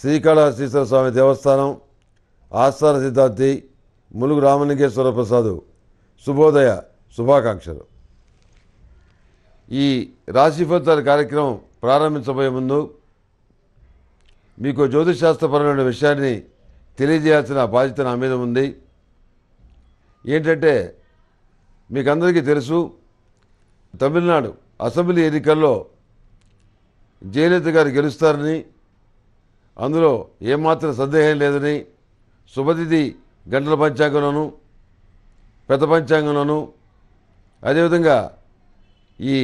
శ్రీకాళహస్తీశ్వర స్వామి దేవస్థానం ఆస్థాన సిద్ధార్థి ములుగు రామలింగేశ్వర ప్రసాదు శుభోదయ శుభాకాంక్షలు ఈ రాశి ఫలితాల కార్యక్రమం ప్రారంభించబోయే ముందు మీకు జ్యోతిశాస్త్రపరమైన విషయాన్ని తెలియజేయాల్సిన బాధ్యత నా మీద ఉంది ఏంటంటే మీకు అందరికీ తెలుసు తమిళనాడు అసెంబ్లీ ఎన్నికల్లో జయలలిత గారు గెలుస్తారని అందులో ఏమాత్రం సందేహం లేదని శుభతిథి గంటల పంచాంగంలోను పెద్ద పంచాంగంలోను అదేవిధంగా ఈ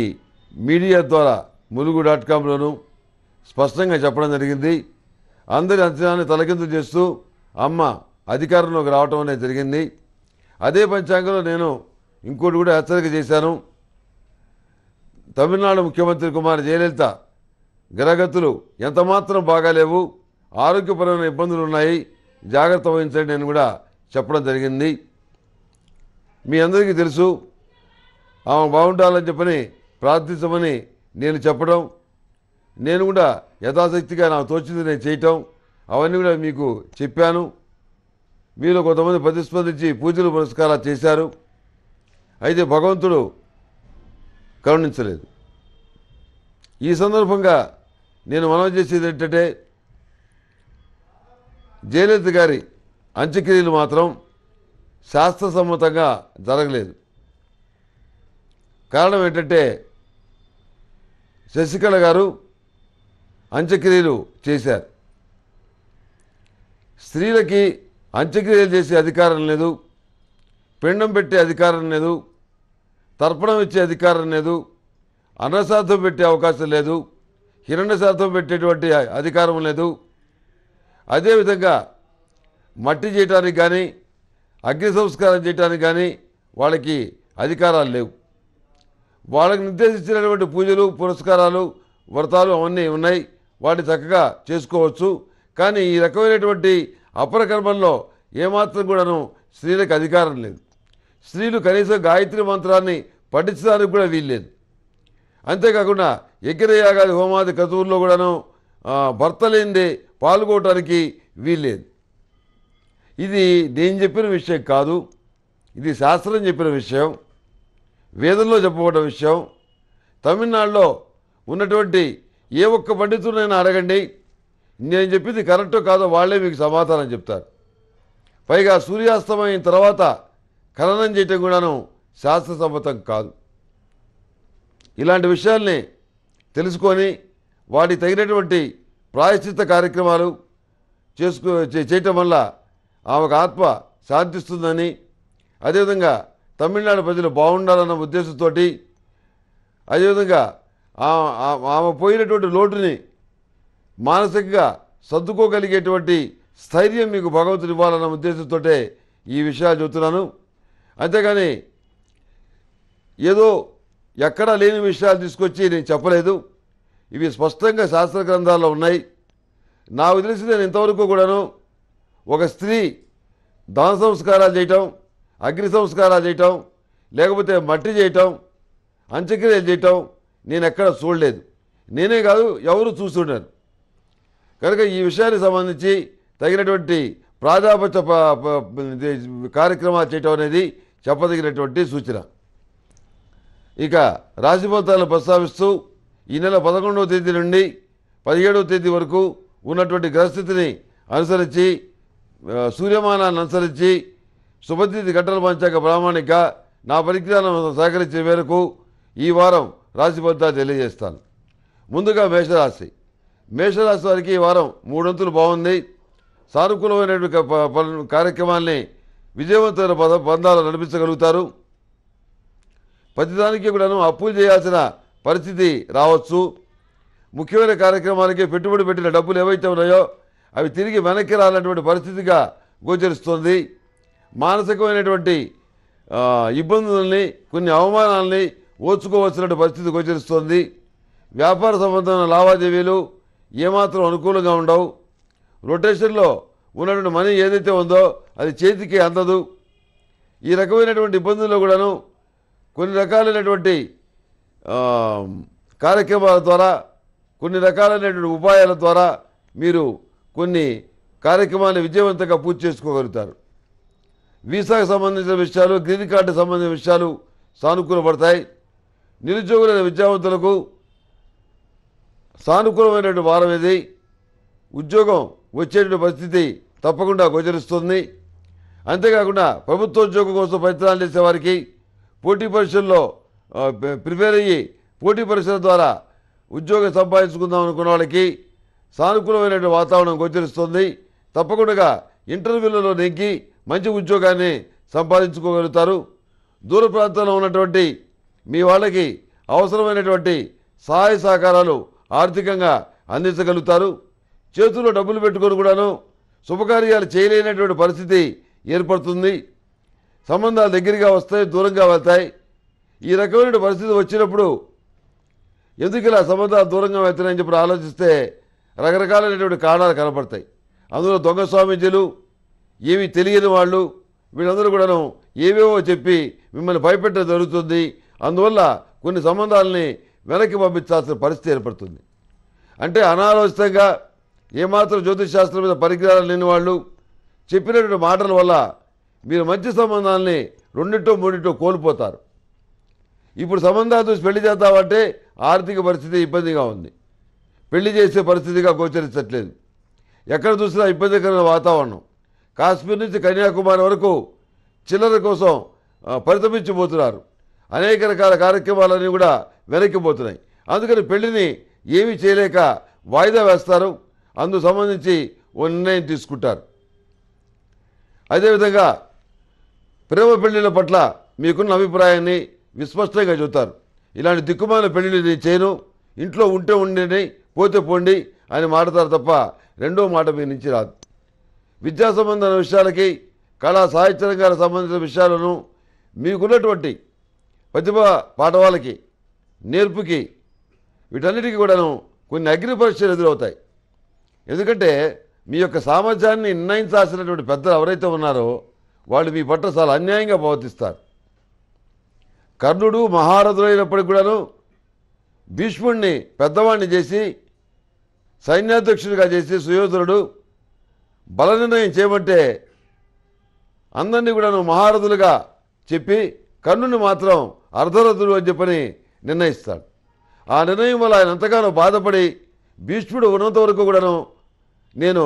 మీడియా ద్వారా ములుగు డాట్ కామ్లోను స్పష్టంగా చెప్పడం జరిగింది అందరి అంచనాన్ని తలకిందు చేస్తూ అమ్మ అధికారంలోకి రావటం అనేది జరిగింది అదే పంచాంగంలో నేను ఇంకోటి కూడా హెచ్చరిక చేశాను తమిళనాడు ముఖ్యమంత్రి కుమార్ జయలలిత గ్రహగతులు ఎంతమాత్రం బాగాలేవు ఆరోగ్యపరమైన ఇబ్బందులు ఉన్నాయి జాగ్రత్త వహించండి నేను కూడా చెప్పడం జరిగింది మీ అందరికీ తెలుసు ఆమె బాగుండాలని చెప్పని ప్రార్థించమని నేను చెప్పడం నేను కూడా యథాశక్తిగా నాకు తోచింది నేను చేయటం అవన్నీ కూడా మీకు చెప్పాను మీరు కొంతమంది ప్రతిస్పందించి పూజలు పురస్కారాలు చేశారు అయితే భగవంతుడు కరుణించలేదు ఈ సందర్భంగా నేను మనం చేసేది ఏంటంటే జయలలిత గారి అంత్యక్రియలు మాత్రం శాస్త్రసమ్మతంగా జరగలేదు కారణం ఏంటంటే శశికళ గారు అంత్యక్రియలు చేశారు స్త్రీలకి అంత్యక్రియలు చేసే అధికారం లేదు పిండం పెట్టే అధికారం లేదు తర్పణం ఇచ్చే అధికారం లేదు అన్నశాతం పెట్టే అవకాశం లేదు హిరణ్య శాతం పెట్టేటువంటి అధికారం లేదు అదేవిధంగా మట్టి చేయటానికి కానీ అగ్ని సంస్కారం చేయటానికి కానీ వాళ్ళకి అధికారాలు లేవు వాళ్ళకి నిర్దేశించినటువంటి పూజలు పురస్కారాలు వ్రతాలు అవన్నీ ఉన్నాయి వాటిని చక్కగా చేసుకోవచ్చు కానీ ఈ రకమైనటువంటి అపరకర్మల్లో ఏమాత్రం కూడాను స్త్రీలకు అధికారం లేదు స్త్రీలు కనీసం గాయత్రి మంత్రాన్ని పఠించడానికి కూడా వీల్లేదు అంతేకాకుండా ఎగ్గిరయాగాది హోమాది కతువుల్లో కూడాను భర్త లేనిదే పాల్గొనడానికి వీల్లేదు ఇది నేను చెప్పిన విషయం కాదు ఇది శాస్త్రం చెప్పిన విషయం వేదంలో చెప్పబడిన విషయం తమిళనాడులో ఉన్నటువంటి ఏ ఒక్క పండితుడినైనా అడగండి నేను చెప్పింది కరెక్టో కాదో వాళ్ళే మీకు సమాధానం చెప్తారు పైగా సూర్యాస్తమైన తర్వాత ఖననం చేయటం కూడాను శాస్త్రసమ్మతం కాదు ఇలాంటి విషయాల్ని తెలుసుకొని వాటికి తగినటువంటి ప్రాయశ్చిత్త కార్యక్రమాలు చేసుకు చేయటం వల్ల ఆమెకు ఆత్మ శాంతిస్తుందని అదేవిధంగా తమిళనాడు ప్రజలు బాగుండాలన్న ఉద్దేశంతో అదేవిధంగా ఆమె పోయినటువంటి లోటుని మానసికంగా సర్దుకోగలిగేటువంటి స్థైర్యం మీకు భగవంతుడు ఇవ్వాలన్న ఉద్దేశంతో ఈ విషయాలు చెబుతున్నాను అంతేగాని ఏదో ఎక్కడా లేని విషయాలు తీసుకొచ్చి నేను చెప్పలేదు ఇవి స్పష్టంగా శాస్త్ర గ్రంథాల్లో ఉన్నాయి నా తెలిసి నేను ఇంతవరకు కూడాను ఒక స్త్రీ దాన సంస్కారాలు చేయటం అగ్ని సంస్కారాలు చేయటం లేకపోతే మట్టి చేయటం అంత్యక్రియలు చేయటం నేను ఎక్కడ చూడలేదు నేనే కాదు ఎవరు చూస్తుంటాను కనుక ఈ విషయానికి సంబంధించి తగినటువంటి ప్రాజాపత్య కార్యక్రమాలు చేయటం అనేది చెప్పదగినటువంటి సూచన ఇక రాశిఫలితాలను ప్రస్తావిస్తూ ఈ నెల పదకొండవ తేదీ నుండి పదిహేడవ తేదీ వరకు ఉన్నటువంటి గ్రహస్థితిని అనుసరించి సూర్యమానాన్ని అనుసరించి శుభతిథి గంటల పంచాక ప్రామాణిక నా పరిజ్ఞానం సహకరించే మేరకు ఈ వారం రాశి ఫలితాలు తెలియజేస్తాను ముందుగా మేషరాశి మేషరాశి వారికి ఈ వారం మూడొంతులు బాగుంది సానుకూలమైనటువంటి కార్యక్రమాల్ని విజయవంతమైన పద బంధాలు నడిపించగలుగుతారు ప్రతిదానికి కూడాను అప్పులు చేయాల్సిన పరిస్థితి రావచ్చు ముఖ్యమైన కార్యక్రమాలకి పెట్టుబడి పెట్టిన డబ్బులు ఏవైతే ఉన్నాయో అవి తిరిగి వెనక్కి రాలన్నటువంటి పరిస్థితిగా గోచరిస్తుంది మానసికమైనటువంటి ఇబ్బందుల్ని కొన్ని అవమానాల్ని ఓచుకోవలసినటువంటి పరిస్థితి గోచరిస్తుంది వ్యాపార సంబంధమైన లావాదేవీలు ఏమాత్రం అనుకూలంగా ఉండవు రొటేషన్లో ఉన్నటువంటి మనీ ఏదైతే ఉందో అది చేతికి అందదు ఈ రకమైనటువంటి ఇబ్బందుల్లో కూడాను కొన్ని రకాలైనటువంటి కార్యక్రమాల ద్వారా కొన్ని రకాలైనటువంటి ఉపాయాల ద్వారా మీరు కొన్ని కార్యక్రమాన్ని విజయవంతంగా పూర్తి చేసుకోగలుగుతారు వీసాకు సంబంధించిన విషయాలు గ్రీన్ కార్డు సంబంధించిన విషయాలు సానుకూలపడతాయి నిరుద్యోగులైన విద్యావంతులకు సానుకూలమైనటువంటి వారం ఇది ఉద్యోగం వచ్చేటువంటి పరిస్థితి తప్పకుండా గోచరిస్తుంది అంతేకాకుండా ప్రభుత్వ ఉద్యోగం కోసం ప్రయత్నాలు చేసేవారికి వారికి పోటీ పరీక్షల్లో ప్రిపేర్ అయ్యి పోటీ పరీక్షల ద్వారా ఉద్యోగం సంపాదించుకుందాం అనుకున్న వాళ్ళకి సానుకూలమైనటువంటి వాతావరణం గోచరిస్తుంది తప్పకుండా ఇంటర్వ్యూలలో నెగ్గి మంచి ఉద్యోగాన్ని సంపాదించుకోగలుగుతారు దూర ప్రాంతంలో ఉన్నటువంటి మీ వాళ్ళకి అవసరమైనటువంటి సహాయ సహకారాలు ఆర్థికంగా అందించగలుగుతారు చేతుల్లో డబ్బులు పెట్టుకొని కూడాను శుభకార్యాలు చేయలేనటువంటి పరిస్థితి ఏర్పడుతుంది సంబంధాలు దగ్గరగా వస్తాయి దూరంగా వెళ్తాయి ఈ రకమైన పరిస్థితి వచ్చినప్పుడు ఎందుకు ఇలా సంబంధాలు దూరంగా వెళ్తున్నాయని చెప్పి ఆలోచిస్తే రకరకాలైనటువంటి కారణాలు కనపడతాయి అందులో దొంగ స్వామీజీలు ఏమీ తెలియని వాళ్ళు వీళ్ళందరూ కూడాను ఏవేవో చెప్పి మిమ్మల్ని భయపెట్టడం జరుగుతుంది అందువల్ల కొన్ని సంబంధాలని వెనక్కి పంపించాల్సిన పరిస్థితి ఏర్పడుతుంది అంటే అనాలోచితంగా ఏమాత్రం శాస్త్రం మీద పరిజ్ఞానం లేని వాళ్ళు చెప్పినటువంటి మాటల వల్ల మీరు మంచి సంబంధాలని రెండింటో మూడింటో కోల్పోతారు ఇప్పుడు సంబంధాలు చూసి పెళ్లి చేద్దామంటే ఆర్థిక పరిస్థితి ఇబ్బందిగా ఉంది పెళ్లి చేసే పరిస్థితిగా గోచరించట్లేదు ఎక్కడ చూసినా ఇబ్బందికరమైన వాతావరణం కాశ్మీర్ నుంచి కన్యాకుమారి వరకు చిల్లర కోసం పరితమించిపోతున్నారు అనేక రకాల కార్యక్రమాలన్నీ కూడా వెనక్కిపోతున్నాయి అందుకని పెళ్లిని ఏమీ చేయలేక వాయిదా వేస్తారు అందుకు సంబంధించి ఓ నిర్ణయం తీసుకుంటారు అదేవిధంగా ప్రేమ పెళ్లిళ్ళ పట్ల మీకున్న అభిప్రాయాన్ని విస్పష్టంగా చెబుతారు ఇలాంటి దిక్కుమాల పెళ్లిని నేను చేయను ఇంట్లో ఉంటే ఉండండి పోతే పోండి అని మాడతారు తప్ప రెండో మాట మీ నుంచి రాదు విద్యా సంబంధమైన విషయాలకి కళా సాహిత్య రంగాలకు సంబంధించిన విషయాలను మీకున్నటువంటి ప్రతిభ పాఠవాళ్ళకి నేర్పుకి వీటన్నిటికీ కూడాను కొన్ని అగ్ని పరీక్షలు ఎదురవుతాయి ఎందుకంటే మీ యొక్క సామర్థ్యాన్ని నిర్ణయించాల్సినటువంటి పెద్దలు ఎవరైతే ఉన్నారో వాళ్ళు మీ పట్ల చాలా అన్యాయంగా ప్రవర్తిస్తారు కర్ణుడు మహారథులైనప్పటికి కూడాను భీష్ముడిని పెద్దవాణ్ణి చేసి సైన్యాధ్యక్షుడిగా చేసి సుయోధనుడు బల నిర్ణయం చేయమంటే అందరినీ కూడాను మహారథులుగా చెప్పి కర్ణుని మాత్రం అర్ధరథుడు అని చెప్పని నిర్ణయిస్తాడు ఆ నిర్ణయం వల్ల ఆయన ఎంతగానో బాధపడి భీష్ముడు ఉన్నంత వరకు కూడాను నేను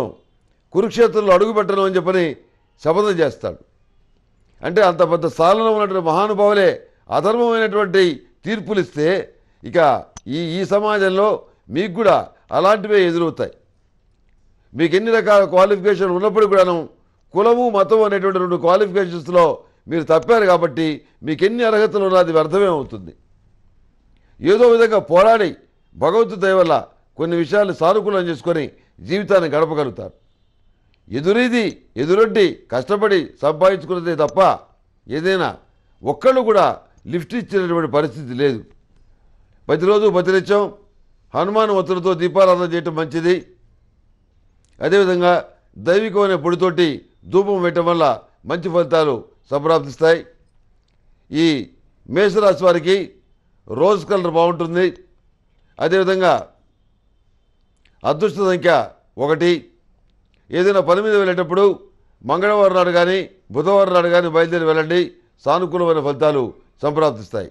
కురుక్షేత్రంలో అడుగుపెట్టను అని చెప్పని శపథం చేస్తాడు అంటే అంత పెద్ద స్థానంలో ఉన్నటువంటి మహానుభావులే అధర్మమైనటువంటి తీర్పులు ఇస్తే ఇక ఈ ఈ సమాజంలో మీకు కూడా అలాంటివే ఎదురవుతాయి మీకు ఎన్ని రకాల క్వాలిఫికేషన్ ఉన్నప్పుడు కూడాను కులము మతము అనేటువంటి రెండు క్వాలిఫికేషన్స్లో మీరు తప్పారు కాబట్టి మీకు ఎన్ని అర్హతలు అది వ్యర్థమే అవుతుంది ఏదో విధంగా పోరాడి భగవంతుడి వల్ల కొన్ని విషయాలు సానుకూలం చేసుకొని జీవితాన్ని గడపగలుగుతారు ఎదురీది ఎదురొడ్డి కష్టపడి సంపాదించుకున్నదే తప్ప ఏదైనా ఒక్కళ్ళు కూడా లిఫ్ట్ ఇచ్చినటువంటి పరిస్థితి లేదు ప్రతిరోజు ప్రతినిత్యం హనుమాన్ వత్తులతో దీపారాధన చేయటం మంచిది అదేవిధంగా దైవికమైన పొడితోటి ధూపం వేయటం వల్ల మంచి ఫలితాలు సంప్రాప్తిస్తాయి ఈ మేషరాశి వారికి రోజ్ కలర్ బాగుంటుంది అదేవిధంగా అదృష్ట సంఖ్య ఒకటి ఏదైనా పని మీద వెళ్ళేటప్పుడు మంగళవారం నాడు కానీ బుధవారం నాడు కానీ బయలుదేరి వెళ్ళండి సానుకూలమైన ఫలితాలు సంప్రాప్తిస్తాయి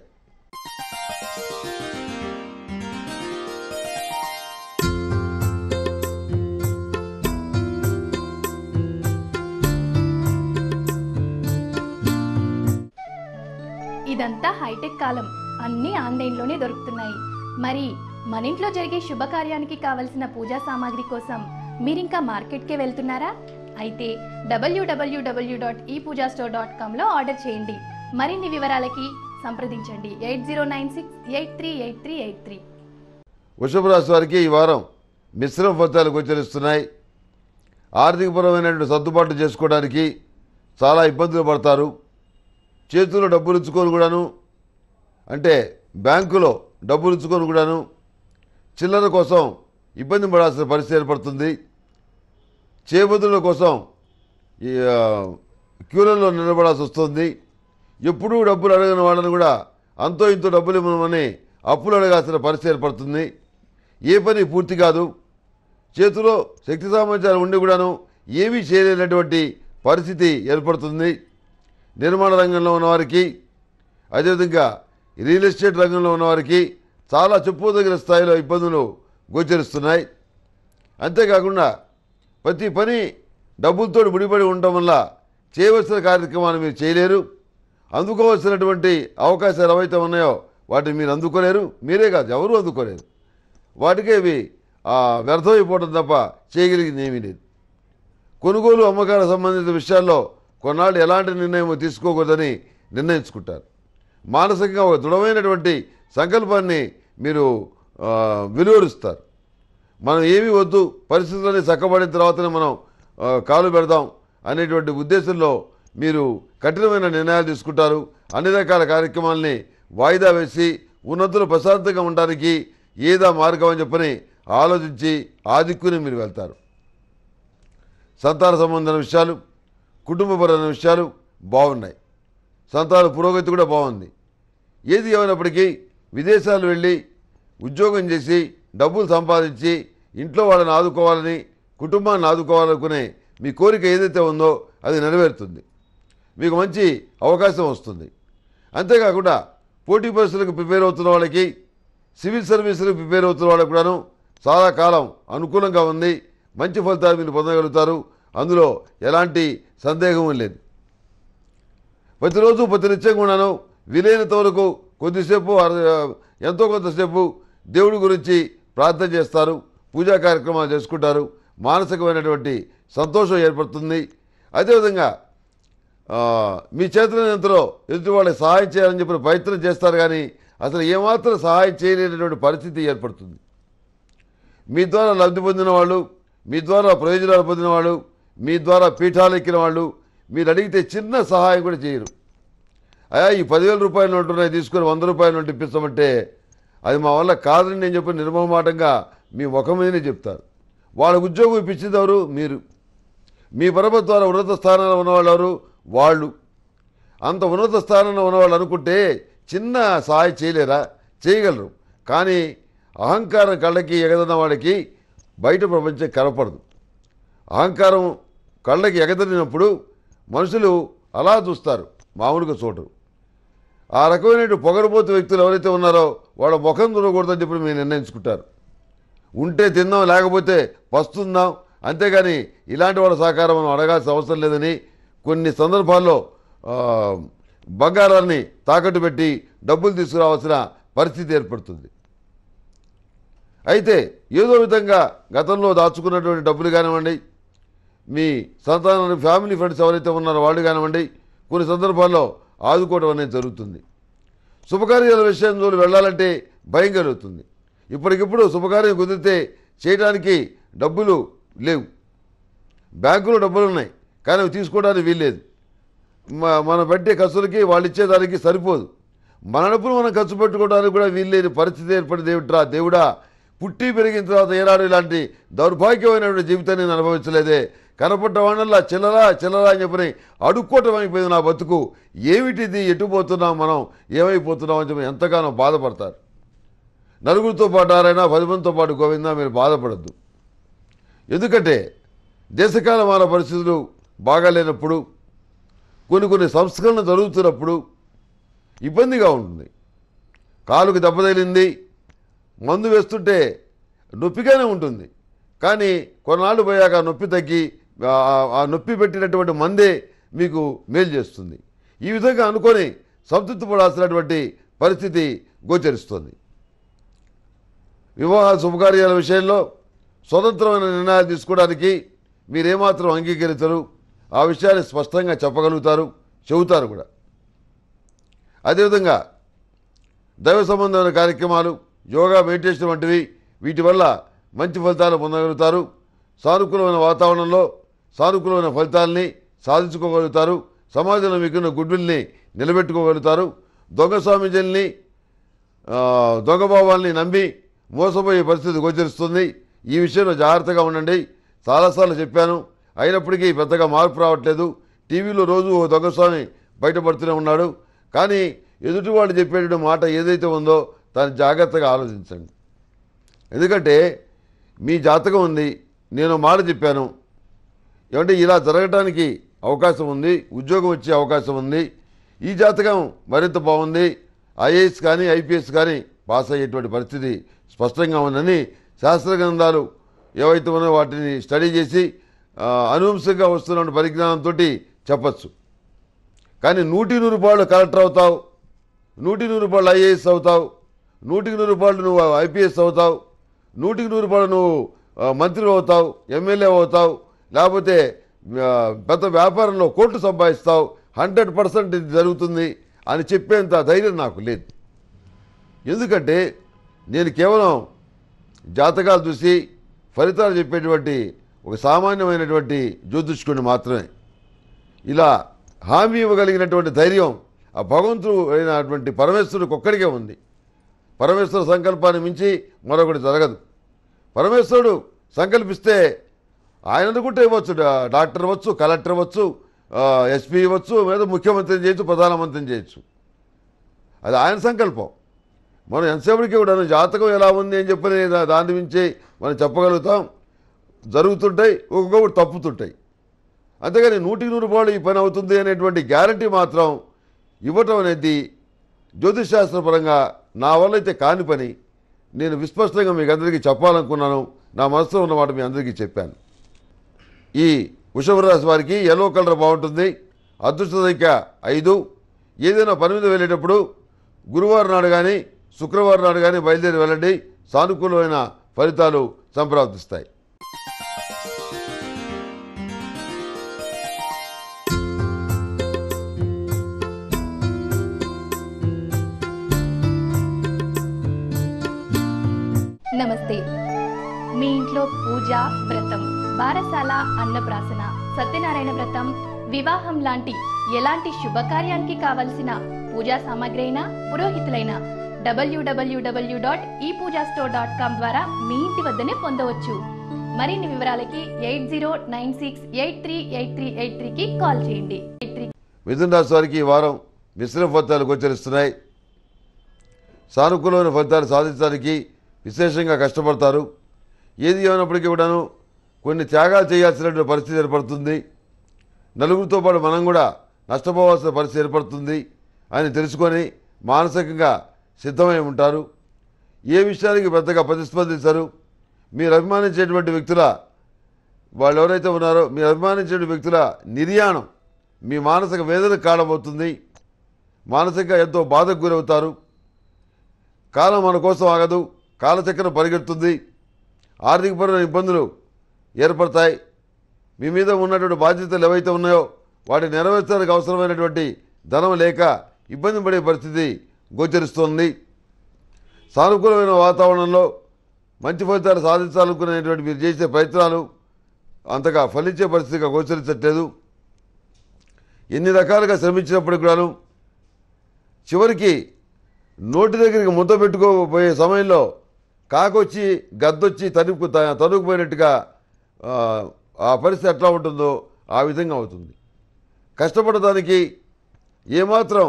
ఇదంతా హైటెక్ కాలం అన్నీ ఆన్లైన్లోనే దొరుకుతున్నాయి మరి మన ఇంట్లో జరిగే శుభకార్యానికి కావలసిన పూజా సామాగ్రి కోసం మీరింకా మార్కెట్కే వెళ్తున్నారా అయితే డబ్ల్యూడబ్ల్యూడబ్ల్యూ డాట్ ఈ పూజా స్టోర్ డాట్ కామ్లో ఆర్డర్ చేయండి మరిన్ని వివరాలకి సంప్రదించండి eight zero nine six eight three eight three eight three వృషభ రాశి వారికి ఈ వారం మిశ్రమ ఫలితాలు గోచరిస్తున్నాయి ఆర్థికపరమైనటువంటి సర్దుబాటు చేసుకోవడానికి చాలా ఇబ్బందులు పడతారు చేతుల్లో డబ్బులు ఇచ్చుకొని కూడాను అంటే బ్యాంకులో డబ్బులు ఇచ్చుకొని కూడాను చిల్లర కోసం ఇబ్బంది పడాల్సిన పరిస్థితి ఏర్పడుతుంది చేబదుల కోసం క్యూలలో నిలబడాల్సి వస్తుంది ఎప్పుడూ డబ్బులు అడగని వాళ్ళని కూడా అంతో ఇంతో డబ్బులు ఇవ్వమని అప్పులు అడగాల్సిన పరిస్థితి ఏర్పడుతుంది ఏ పని పూర్తి కాదు చేతిలో శక్తి సామర్థ్యాలు ఉండి కూడాను ఏమీ చేయలేనటువంటి పరిస్థితి ఏర్పడుతుంది నిర్మాణ రంగంలో ఉన్నవారికి అదేవిధంగా రియల్ ఎస్టేట్ రంగంలో ఉన్నవారికి చాలా చెప్పుదగిన స్థాయిలో ఇబ్బందులు గోచరిస్తున్నాయి అంతేకాకుండా ప్రతి పని డబ్బులతో ముడిపడి ఉండటం వల్ల చేయవలసిన కార్యక్రమాలు మీరు చేయలేరు అందుకోవాల్సినటువంటి అవకాశాలు ఏవైతే ఉన్నాయో వాటిని మీరు అందుకోలేరు మీరే కాదు ఎవరూ అందుకోలేరు వాటికే ఇవి వ్యర్థమైపోవడం తప్ప చేయగలిగింది ఏమీ లేదు కొనుగోలు అమ్మకాల సంబంధిత విషయాల్లో కొన్నాళ్ళు ఎలాంటి నిర్ణయం తీసుకోకూడదని నిర్ణయించుకుంటారు మానసికంగా ఒక దృఢమైనటువంటి సంకల్పాన్ని మీరు విలువరుస్తారు మనం ఏమీ వద్దు పరిస్థితులని చక్కబడిన తర్వాతనే మనం కాలు పెడదాం అనేటువంటి ఉద్దేశంలో మీరు కఠినమైన నిర్ణయాలు తీసుకుంటారు అన్ని రకాల కార్యక్రమాలని వాయిదా వేసి ఉన్నతులు ప్రశాంతంగా ఉండడానికి ఏదా మార్గం అని చెప్పని ఆలోచించి ఆదిక్కుని మీరు వెళ్తారు సంతాన సంబంధమైన విషయాలు కుటుంబపరమైన విషయాలు బాగున్నాయి సంతాన పురోగతి కూడా బాగుంది ఏది ఏమైనప్పటికీ విదేశాలు వెళ్ళి ఉద్యోగం చేసి డబ్బులు సంపాదించి ఇంట్లో వాళ్ళని ఆదుకోవాలని కుటుంబాన్ని ఆదుకోవాలనుకునే మీ కోరిక ఏదైతే ఉందో అది నెరవేరుతుంది మీకు మంచి అవకాశం వస్తుంది అంతేకాకుండా పోటీ పరీక్షలకు ప్రిపేర్ అవుతున్న వాళ్ళకి సివిల్ సర్వీసులకు ప్రిపేర్ అవుతున్న వాళ్ళకి కూడాను చాలా కాలం అనుకూలంగా ఉంది మంచి ఫలితాలు మీరు పొందగలుగుతారు అందులో ఎలాంటి సందేహం లేదు ప్రతిరోజు ప్రతినిత్యం కూడాను వీలైనంత వరకు కొద్దిసేపు ఎంతో కొంతసేపు దేవుడి గురించి ప్రార్థన చేస్తారు పూజా కార్యక్రమాలు చేసుకుంటారు మానసికమైనటువంటి సంతోషం ఏర్పడుతుంది అదేవిధంగా మీ చేతుల ఎంతలో ఎదుటి వాళ్ళకి సహాయం చేయాలని చెప్పిన ప్రయత్నం చేస్తారు కానీ అసలు ఏమాత్రం సహాయం చేయలేనటువంటి పరిస్థితి ఏర్పడుతుంది మీ ద్వారా లబ్ధి పొందిన వాళ్ళు మీ ద్వారా ప్రయోజనాలు పొందిన వాళ్ళు మీ ద్వారా పీఠాలు ఎక్కిన వాళ్ళు మీరు అడిగితే చిన్న సహాయం కూడా చేయరు అయా ఈ పదివేల రూపాయలు ఉంటున్నాయి తీసుకొని వంద రూపాయలు నోటు ఇప్పిస్తామంటే అది మా వల్ల కాదని నేను చెప్పిన నిర్మహమాటంగా మీ ఒక మీదనే చెప్తారు వాళ్ళకు ఉద్యోగం ఇప్పించింది ఎవరు మీరు మీ పరమ ద్వారా ఉన్నత స్థానాల్లో ఉన్నవాళ్ళు ఎవరు వాళ్ళు అంత ఉన్నత స్థానంలో ఉన్నవాళ్ళు అనుకుంటే చిన్న సహాయం చేయలేరా చేయగలరు కానీ అహంకారం కళ్ళకి ఎగదన్న వాడికి బయట ప్రపంచం కనపడదు అహంకారం కళ్ళకి ఎగదరినప్పుడు మనుషులు అలా చూస్తారు మామూలుగా చోటు ఆ రకమైన పొగరపోతు వ్యక్తులు ఎవరైతే ఉన్నారో వాళ్ళ ముఖం చూడకూడదని చెప్పి మీరు నిర్ణయించుకుంటారు ఉంటే తిందాం లేకపోతే పస్తుందాం అంతేగాని ఇలాంటి వాళ్ళ సహకారం మనం అడగాల్సిన అవసరం లేదని కొన్ని సందర్భాల్లో బంగారాన్ని తాకట్టు పెట్టి డబ్బులు తీసుకురావాల్సిన పరిస్థితి ఏర్పడుతుంది అయితే ఏదో విధంగా గతంలో దాచుకున్నటువంటి డబ్బులు కానివ్వండి మీ సంతానాన్ని ఫ్యామిలీ ఫ్రెండ్స్ ఎవరైతే ఉన్నారో వాళ్ళు కానివ్వండి కొన్ని సందర్భాల్లో ఆదుకోవడం అనేది జరుగుతుంది శుభకార్యాల విషయంలో వెళ్ళాలంటే భయం కలుగుతుంది ఇప్పటికిప్పుడు శుభకార్యం కుదిరితే చేయడానికి డబ్బులు లేవు బ్యాంకులో డబ్బులు ఉన్నాయి కానీ అవి తీసుకోవడానికి వీల్లేదు మనం పెట్టే ఖర్చులకి వాళ్ళు ఇచ్చేదానికి సరిపోదు మన డబ్బులు మనం ఖర్చు పెట్టుకోవడానికి కూడా వీల్లేని పరిస్థితి ఏర్పడి ఏమిట్రా దేవుడా పుట్టి పెరిగిన తర్వాత ఏనాడు ఇలాంటి దౌర్భాగ్యమైనటువంటి జీవితాన్ని నేను అనుభవించలేదే కనపడ్డ వాళ్ళల్లా చిల్లరా చిల్లరా అని చెప్పని అడుక్కోవటం అయిపోయింది నా బతుకు ఏమిటిది ఎటుపోతున్నాం మనం ఏమైపోతున్నాం అని చెప్పి ఎంతగానో బాధపడతారు నలుగురితో పాటు ఆరైనా పది మందితో పాటు గోవిందా మీరు బాధపడద్దు ఎందుకంటే దేశకాలమాన పరిస్థితులు బాగాలేనప్పుడు కొన్ని కొన్ని సంస్కరణలు జరుగుతున్నప్పుడు ఇబ్బందిగా ఉంటుంది దెబ్బ దెబ్బతగిలింది మందు వేస్తుంటే నొప్పిగానే ఉంటుంది కానీ కొన్నాళ్ళు పోయాక నొప్పి తగ్గి ఆ నొప్పి పెట్టినటువంటి మందే మీకు మేలు చేస్తుంది ఈ విధంగా అనుకొని సంతృప్తి పడాల్సినటువంటి పరిస్థితి గోచరిస్తుంది వివాహ శుభకార్యాల విషయంలో స్వతంత్రమైన నిర్ణయాలు తీసుకోవడానికి మీరేమాత్రం అంగీకరించరు ఆ విషయాన్ని స్పష్టంగా చెప్పగలుగుతారు చెబుతారు కూడా అదేవిధంగా దైవ సంబంధమైన కార్యక్రమాలు యోగా మెడిటేషన్ వంటివి వీటి వల్ల మంచి ఫలితాలు పొందగలుగుతారు సానుకూలమైన వాతావరణంలో సానుకూలమైన ఫలితాలని సాధించుకోగలుగుతారు సమాజంలో మీకున్న గుడ్విల్ని నిలబెట్టుకోగలుగుతారు దొంగ దొంగ దొంగభావాల్ని నమ్మి మోసపోయే పరిస్థితి గోచరిస్తుంది ఈ విషయంలో జాగ్రత్తగా ఉండండి చాలాసార్లు చెప్పాను అయినప్పటికీ పెద్దగా మార్పు రావట్లేదు టీవీలో రోజు ఓ దొంగస్వామి బయటపడుతూనే ఉన్నాడు కానీ ఎదుటి వాళ్ళు చెప్పేటువంటి మాట ఏదైతే ఉందో దాన్ని జాగ్రత్తగా ఆలోచించండి ఎందుకంటే మీ జాతకం ఉంది నేను మాట చెప్పాను ఏమంటే ఇలా జరగటానికి అవకాశం ఉంది ఉద్యోగం వచ్చే అవకాశం ఉంది ఈ జాతకం మరింత బాగుంది ఐఏఎస్ కానీ ఐపీఎస్ కానీ పాస్ అయ్యేటువంటి పరిస్థితి స్పష్టంగా ఉందని శాస్త్ర గ్రంథాలు ఏవైతే ఉన్నాయో వాటిని స్టడీ చేసి అనువంశంగా వస్తున్న పరిజ్ఞానంతో చెప్పచ్చు కానీ నూటి నూరు రూపాయలు కలెక్టర్ అవుతావు నూటి నూరు రూపాయలు ఐఏఎస్ అవుతావు నూటికి నూరు రూపాయలు నువ్వు ఐపీఎస్ అవుతావు నూటికి నూరు రూపాయలు నువ్వు మంత్రి అవుతావు ఎమ్మెల్యే అవుతావు లేకపోతే పెద్ద వ్యాపారంలో కోట్లు సంపాదిస్తావు హండ్రెడ్ పర్సెంట్ ఇది జరుగుతుంది అని చెప్పేంత ధైర్యం నాకు లేదు ఎందుకంటే నేను కేవలం జాతకాలు చూసి ఫలితాలు చెప్పేటువంటి ఒక సామాన్యమైనటువంటి జ్యోతిష్కుని మాత్రమే ఇలా హామీ ఇవ్వగలిగినటువంటి ధైర్యం ఆ భగవంతుడు అయినటువంటి పరమేశ్వరుడికి ఒక్కడికే ఉంది పరమేశ్వర సంకల్పాన్ని మించి మరొకటి జరగదు పరమేశ్వరుడు సంకల్పిస్తే ఆయన అనుకుంటే ఇవ్వచ్చు డాక్టర్ ఇవ్వచ్చు కలెక్టర్ ఇవ్వచ్చు ఎస్పీ ఇవ్వచ్చు లేదా ముఖ్యమంత్రిని చేయొచ్చు ప్రధానమంత్రిని చేయొచ్చు అది ఆయన సంకల్పం మనం ఎంతసేపటికి కూడా జాతకం ఎలా ఉంది అని చెప్పని దాని మించి మనం చెప్పగలుగుతాం జరుగుతుంటాయి ఒక్కొక్కటి తప్పుతుంటాయి అంతేగాని నూటికి నూరు రూపాయలు ఈ పని అవుతుంది అనేటువంటి గ్యారంటీ మాత్రం ఇవ్వటం అనేది జ్యోతిషాస్త్రపరంగా నా వల్ల అయితే కాని పని నేను విస్పష్టంగా మీకు అందరికీ చెప్పాలనుకున్నాను నా మనసులో ఉన్న మాట మీ అందరికీ చెప్పాను ఈ వృషభరాశి వారికి ఎల్లో కలర్ బాగుంటుంది అదృష్ట సంఖ్య ఐదు ఏదైనా పని మీద వెళ్ళేటప్పుడు గురువారం నాడు కానీ శుక్రవారం నాడు కానీ బయలుదేరి వెళ్ళండి సానుకూలమైన ఫలితాలు సంప్రాప్తిస్తాయి పూజ వ్రతం బారసాల అన్నప్రాసన సత్యనారాయణ వ్రతం వివాహం లాంటి ఎలాంటి శుభకార్యానికి కావలసిన పూజా సామాగ్రి అయినా పురోహితులైన W W W dot e store dot com ద్వారా మీ ఇంటి వద్దనే పొందవచ్చు మరిన్ని వివరాలకి eight zero nine six eight three eight three eight త్రీకి కాల్ చేయండి మిథున రాశి వారికి ఈ వారం మిశ్రమ ఫలితాలు గోచరిస్తున్నాయి సానుకూలమైన ఫలితాలు సాధించడానికి విశేషంగా కష్టపడతారు ఏది ఏమైనప్పటికీ కూడాను కొన్ని త్యాగాలు చేయాల్సినటువంటి పరిస్థితి ఏర్పడుతుంది నలుగురితో పాటు మనం కూడా నష్టపోవాల్సిన పరిస్థితి ఏర్పడుతుంది అని తెలుసుకొని మానసికంగా సిద్ధమై ఉంటారు ఏ విషయానికి పెద్దగా ప్రతిస్పందించరు మీరు అభిమానించేటువంటి వ్యక్తుల వాళ్ళు ఎవరైతే ఉన్నారో మీరు అభిమానించే వ్యక్తుల నిర్యాణం మీ మానసిక వేదన కారణమవుతుంది మానసికంగా ఎంతో బాధకు గురవుతారు కాలం మన కోసం ఆగదు కాలచక్రం పరిగెడుతుంది ఆర్థికపరమైన ఇబ్బందులు ఏర్పడతాయి మీ మీద ఉన్నటువంటి బాధ్యతలు ఏవైతే ఉన్నాయో వాటిని నెరవేర్చడానికి అవసరమైనటువంటి ధనం లేక ఇబ్బంది పడే పరిస్థితి గోచరిస్తోంది సానుకూలమైన వాతావరణంలో మంచి ఫలితాలు సాధించాలనుకునేటువంటి మీరు చేసే ప్రయత్నాలు అంతగా ఫలించే పరిస్థితిగా గోచరించట్లేదు ఎన్ని రకాలుగా శ్రమించినప్పటికి కూడాను చివరికి నోటి దగ్గరికి ముద్ద పెట్టుకోబోయే సమయంలో కాకొచ్చి గద్దొచ్చి తనుకు తనుకుపోయినట్టుగా ఆ పరిస్థితి ఎట్లా ఉంటుందో ఆ విధంగా అవుతుంది కష్టపడడానికి ఏమాత్రం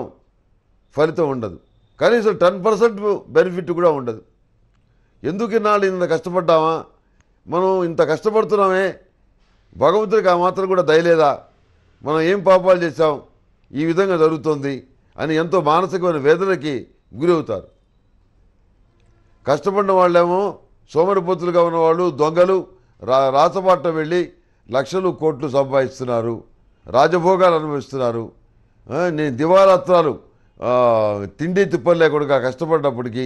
ఫలితం ఉండదు కనీసం టెన్ పర్సెంట్ బెనిఫిట్ కూడా ఉండదు ఎందుకు ఇన్నాళ్ళు ఇంత కష్టపడ్డామా మనం ఇంత కష్టపడుతున్నామే భగవంతుడికి ఆ మాత్రం కూడా దయలేదా మనం ఏం పాపాలు చేసాం ఈ విధంగా జరుగుతుంది అని ఎంతో మానసికమైన వేదనకి గురవుతారు కష్టపడిన వాళ్ళేమో సోమరిపోతులుగా ఉన్నవాళ్ళు దొంగలు రా రాసబాట వెళ్ళి లక్షలు కోట్లు సంపాదిస్తున్నారు రాజభోగాలు అనుభవిస్తున్నారు నేను దివారాత్రాలు తిండి తిప్పలు లేకుండా కష్టపడినప్పటికీ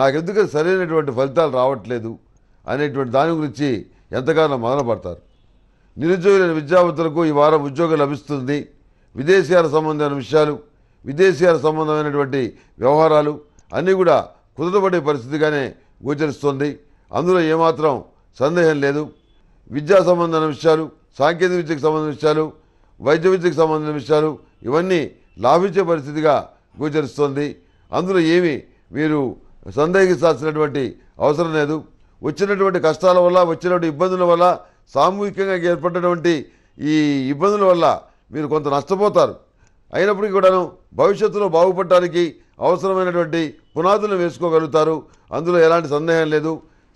నాకెందుకు సరైనటువంటి ఫలితాలు రావట్లేదు అనేటువంటి దాని గురించి ఎంతగానో మదనపడతారు నిరుద్యోగులైన విద్యావంతులకు ఈ వారం ఉద్యోగం లభిస్తుంది విదేశీయాల సంబంధమైన విషయాలు విదేశీయాల సంబంధమైనటువంటి వ్యవహారాలు అన్నీ కూడా కుదరబడే పరిస్థితిగానే గోచరిస్తోంది అందులో ఏమాత్రం సందేహం లేదు విద్యా సంబంధమైన విషయాలు సాంకేతిక విద్యకు సంబంధించిన విషయాలు వైద్య విద్యకు సంబంధించిన విషయాలు ఇవన్నీ లాభించే పరిస్థితిగా గోచరిస్తోంది అందులో ఏమి మీరు సందేహించాల్సినటువంటి అవసరం లేదు వచ్చినటువంటి కష్టాల వల్ల వచ్చినటువంటి ఇబ్బందుల వల్ల సామూహికంగా ఏర్పడినటువంటి ఈ ఇబ్బందుల వల్ల మీరు కొంత నష్టపోతారు అయినప్పటికీ కూడాను భవిష్యత్తులో బాగుపడటానికి అవసరమైనటువంటి పునాదులను వేసుకోగలుగుతారు అందులో ఎలాంటి సందేహం లేదు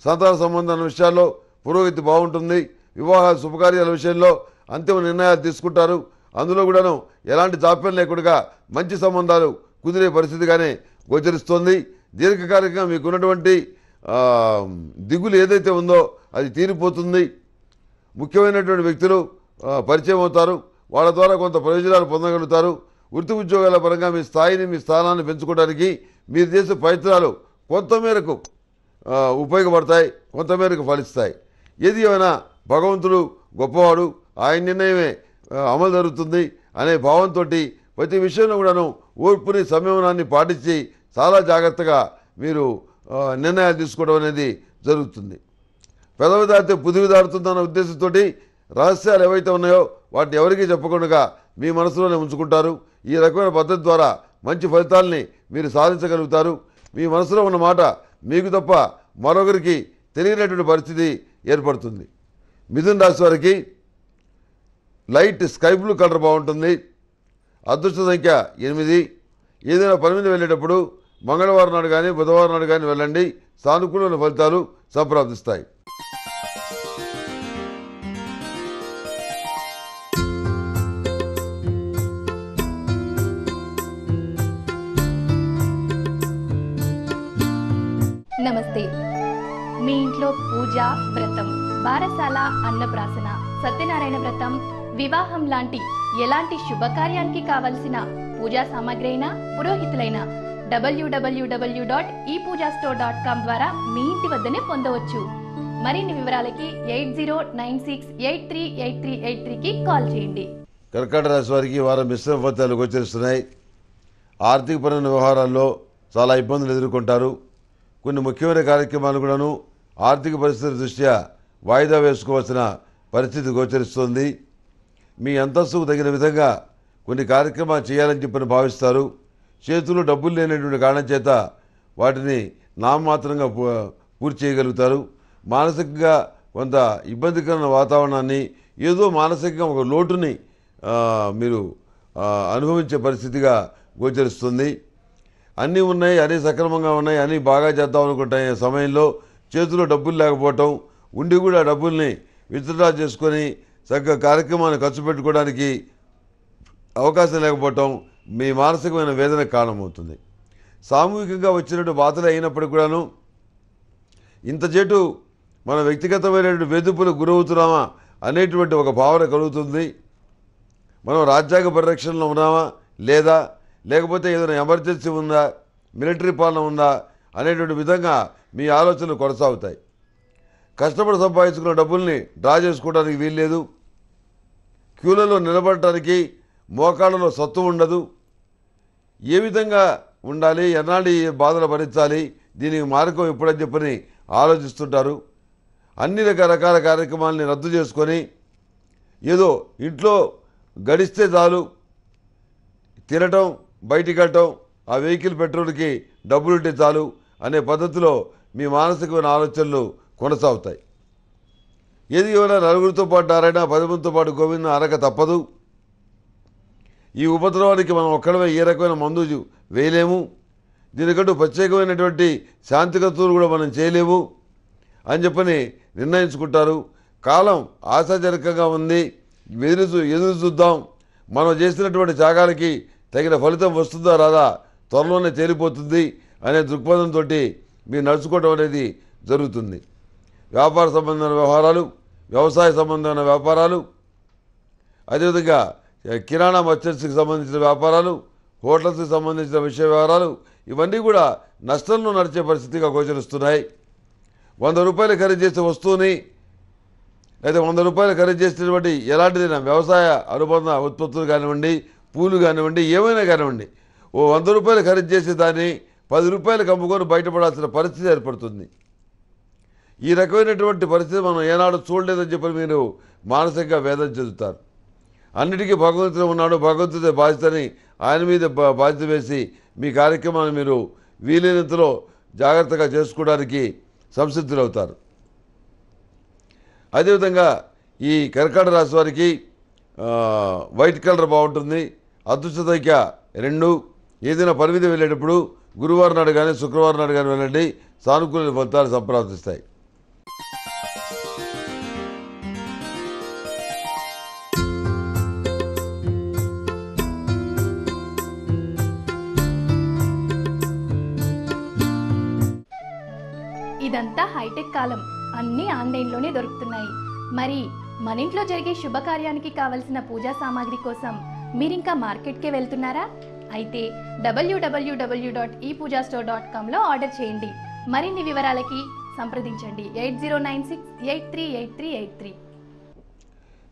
సంతాన సంబంధాల విషయాల్లో పురోగతి బాగుంటుంది వివాహ శుభకార్యాల విషయంలో అంతిమ నిర్ణయాలు తీసుకుంటారు అందులో కూడాను ఎలాంటి జాప్యం లేకుండా మంచి సంబంధాలు కుదిరే పరిస్థితిగానే గోచరిస్తోంది దీర్ఘకాలికంగా మీకున్నటువంటి దిగులు ఏదైతే ఉందో అది తీరిపోతుంది ముఖ్యమైనటువంటి వ్యక్తులు పరిచయం అవుతారు వాళ్ళ ద్వారా కొంత ప్రయోజనాలు పొందగలుగుతారు వృత్తి ఉద్యోగాల పరంగా మీ స్థాయిని మీ స్థానాన్ని పెంచుకోవడానికి మీరు చేసే ప్రయత్నాలు కొంతమేరకు ఉపయోగపడతాయి కొంతమేరకు ఫలిస్తాయి ఏది ఏమైనా భగవంతుడు గొప్పవాడు ఆయన నిర్ణయమే అమలు జరుగుతుంది అనే భావంతో ప్రతి విషయంలో కూడాను ఓర్పుని సంయమనాన్ని పాటించి చాలా జాగ్రత్తగా మీరు నిర్ణయాలు తీసుకోవడం అనేది జరుగుతుంది పెదవి దాటితే పుదివి దాడుతుందన్న ఉద్దేశంతో రహస్యాలు ఏవైతే ఉన్నాయో వాటిని ఎవరికీ చెప్పకుండా మీ మనసులోనే ఉంచుకుంటారు ఈ రకమైన పద్ధతి ద్వారా మంచి ఫలితాల్ని మీరు సాధించగలుగుతారు మీ మనసులో ఉన్న మాట మీకు తప్ప మరొకరికి తెలియనటువంటి పరిస్థితి ఏర్పడుతుంది మిథున్ రాశి వారికి లైట్ స్కై బ్లూ కలర్ బాగుంటుంది అదృష్ట సంఖ్య ఎనిమిది ఏదైనా పని మీద వెళ్ళేటప్పుడు మంగళవారం నాడు కానీ బుధవారం నాడు కానీ వెళ్ళండి సానుకూలమైన ఫలితాలు సంప్రాప్తిస్తాయి పూజ వ్రతం బారసాల అన్నప్రాసన సత్యనారాయణ వ్రతం వివాహం లాంటి ఎలాంటి శుభకార్యానికి కావలసిన పూజా సామాగ్రి అయినా పురోహితులైన డబ్ల్యూడబ్ల్యూడబ్ల్యూ డాట్ ఈ పూజా స్టోర్ డాట్ కామ్ ద్వారా మీ ఇంటి వద్దనే పొందవచ్చు మరిన్ని వివరాలకి eight zero nine six eight three eight three eight త్రీకి కాల్ చేయండి కర్కాటక రాశి వారికి వారం మిశ్రమ ఫలితాలు గోచరిస్తున్నాయి పరమైన వ్యవహారాల్లో చాలా ఇబ్బందులు ఎదుర్కొంటారు కొన్ని ముఖ్యమైన కార్యక్రమాలు కూడాను ఆర్థిక పరిస్థితి దృష్ట్యా వాయిదా వేసుకోవాల్సిన పరిస్థితి గోచరిస్తోంది మీ అంతస్తుకు తగిన విధంగా కొన్ని కార్యక్రమాలు చేయాలని చెప్పని భావిస్తారు చేతులు డబ్బులు లేనటువంటి కారణం చేత వాటిని నామమాత్రంగా పూర్తి చేయగలుగుతారు మానసికంగా కొంత ఇబ్బందికరమైన వాతావరణాన్ని ఏదో మానసికంగా ఒక లోటుని మీరు అనుభవించే పరిస్థితిగా గోచరిస్తుంది అన్నీ ఉన్నాయి అన్నీ సక్రమంగా ఉన్నాయి అన్నీ బాగా చేద్దాం అనుకుంటాయి సమయంలో చేతిలో డబ్బులు లేకపోవటం ఉండి కూడా డబ్బుల్ని విత్డ్రా చేసుకొని తగ్గ కార్యక్రమాన్ని ఖర్చు పెట్టుకోవడానికి అవకాశం లేకపోవటం మీ మానసికమైన వేదన కారణమవుతుంది సామూహికంగా వచ్చినట్టు బాధలు అయినప్పటికి కూడాను ఇంత చేటు మన వ్యక్తిగతమైనటువంటి వేధింపులు గురవుతున్నామా అనేటువంటి ఒక భావన కలుగుతుంది మనం రాజ్యాంగ పరిరక్షణలో ఉన్నామా లేదా లేకపోతే ఏదైనా ఎమర్జెన్సీ ఉందా మిలిటరీ పాలన ఉందా అనేటువంటి విధంగా మీ ఆలోచనలు కొనసాగుతాయి కష్టపడి సంపాదించుకున్న డబ్బుల్ని డ్రా చేసుకోవడానికి వీల్లేదు క్యూలలో నిలబడటానికి మోకాళ్ళలో సత్తు ఉండదు ఏ విధంగా ఉండాలి ఎన్నాళ్ళు బాధలు భరించాలి దీనికి మార్గం ఎప్పుడని చెప్పని ఆలోచిస్తుంటారు అన్ని రకరకాల కార్యక్రమాలని రద్దు చేసుకొని ఏదో ఇంట్లో గడిస్తే చాలు తినటం బయటికి వెళ్ళటం ఆ వెహికల్ పెట్రోల్కి డబ్బులుంటే చాలు అనే పద్ధతిలో మీ మానసికమైన ఆలోచనలు కొనసాగుతాయి ఏది ఏమైనా నలుగురితో పాటు నారాయణ మందితో పాటు గోవిందం అరక తప్పదు ఈ ఉపద్రవానికి మనం ఒక్కడమే ఏ రకమైన మందు వేయలేము దీనికంటూ ప్రత్యేకమైనటువంటి శాంతికతులు కూడా మనం చేయలేము అని చెప్పని నిర్ణయించుకుంటారు కాలం ఆశాజనకంగా ఉంది ఎదురు ఎదురు చూద్దాం మనం చేసినటువంటి త్యాగాలకి తగిన ఫలితం వస్తుందా రాదా త్వరలోనే తేలిపోతుంది అనే దృక్పథంతో మీరు నడుచుకోవడం అనేది జరుగుతుంది వ్యాపార సంబంధమైన వ్యవహారాలు వ్యవసాయ సంబంధమైన వ్యాపారాలు అదేవిధంగా కిరాణా మత్స్యకి సంబంధించిన వ్యాపారాలు హోటల్స్కి సంబంధించిన విషయ వ్యవహారాలు ఇవన్నీ కూడా నష్టంలో నడిచే పరిస్థితిగా గోచరిస్తున్నాయి వంద రూపాయలు ఖరీదు చేసే వస్తువుని అయితే వంద రూపాయలు ఖరీదు చేసినటువంటి ఎలాంటిదైనా వ్యవసాయ అనుబంధ ఉత్పత్తులు కానివ్వండి పూలు కానివ్వండి ఏమైనా కానివ్వండి ఓ వంద రూపాయలు ఖరీదు చేసే దాన్ని పది రూపాయలకు అమ్ముకొని బయటపడాల్సిన పరిస్థితి ఏర్పడుతుంది ఈ రకమైనటువంటి పరిస్థితి మనం ఏనాడు చూడలేదని చెప్పి మీరు మానసికంగా వేదన చెందుతారు అన్నిటికీ భగవంతుడు ఉన్నాడు భగవంతుడే అని ఆయన మీద బాధ్యత వేసి మీ కార్యక్రమాన్ని మీరు వీలైనంతలో జాగ్రత్తగా చేసుకోవడానికి సంసిద్ధులవుతారు అదేవిధంగా ఈ కర్కాట రాశి వారికి వైట్ కలర్ బాగుంటుంది అదృష్ట సంఖ్య రెండు ఏదైనా పరిమితి వెళ్ళేటప్పుడు గురువారం నాడు కానీ శుక్రవారం నాడు కానీ వెళ్ళండి సానుకూల ఫలితాలు సంప్రాప్తిస్తాయి ఇదంతా హైటెక్ కాలం అన్నీ ఆన్లైన్లోనే దొరుకుతున్నాయి మరి మన ఇంట్లో జరిగే శుభకార్యానికి కావలసిన పూజా సామాగ్రి కోసం మీరింకా మార్కెట్కే వెళ్తున్నారా అయితే డబ్ల్యూడబ్ల్యూడబ్ల్యూ డాట్ ఈ పూజా స్టోర్ డాట్ కామ్లో ఆర్డర్ చేయండి మరిన్ని వివరాలకి సంప్రదించండి eight zero nine six eight three eight three eight three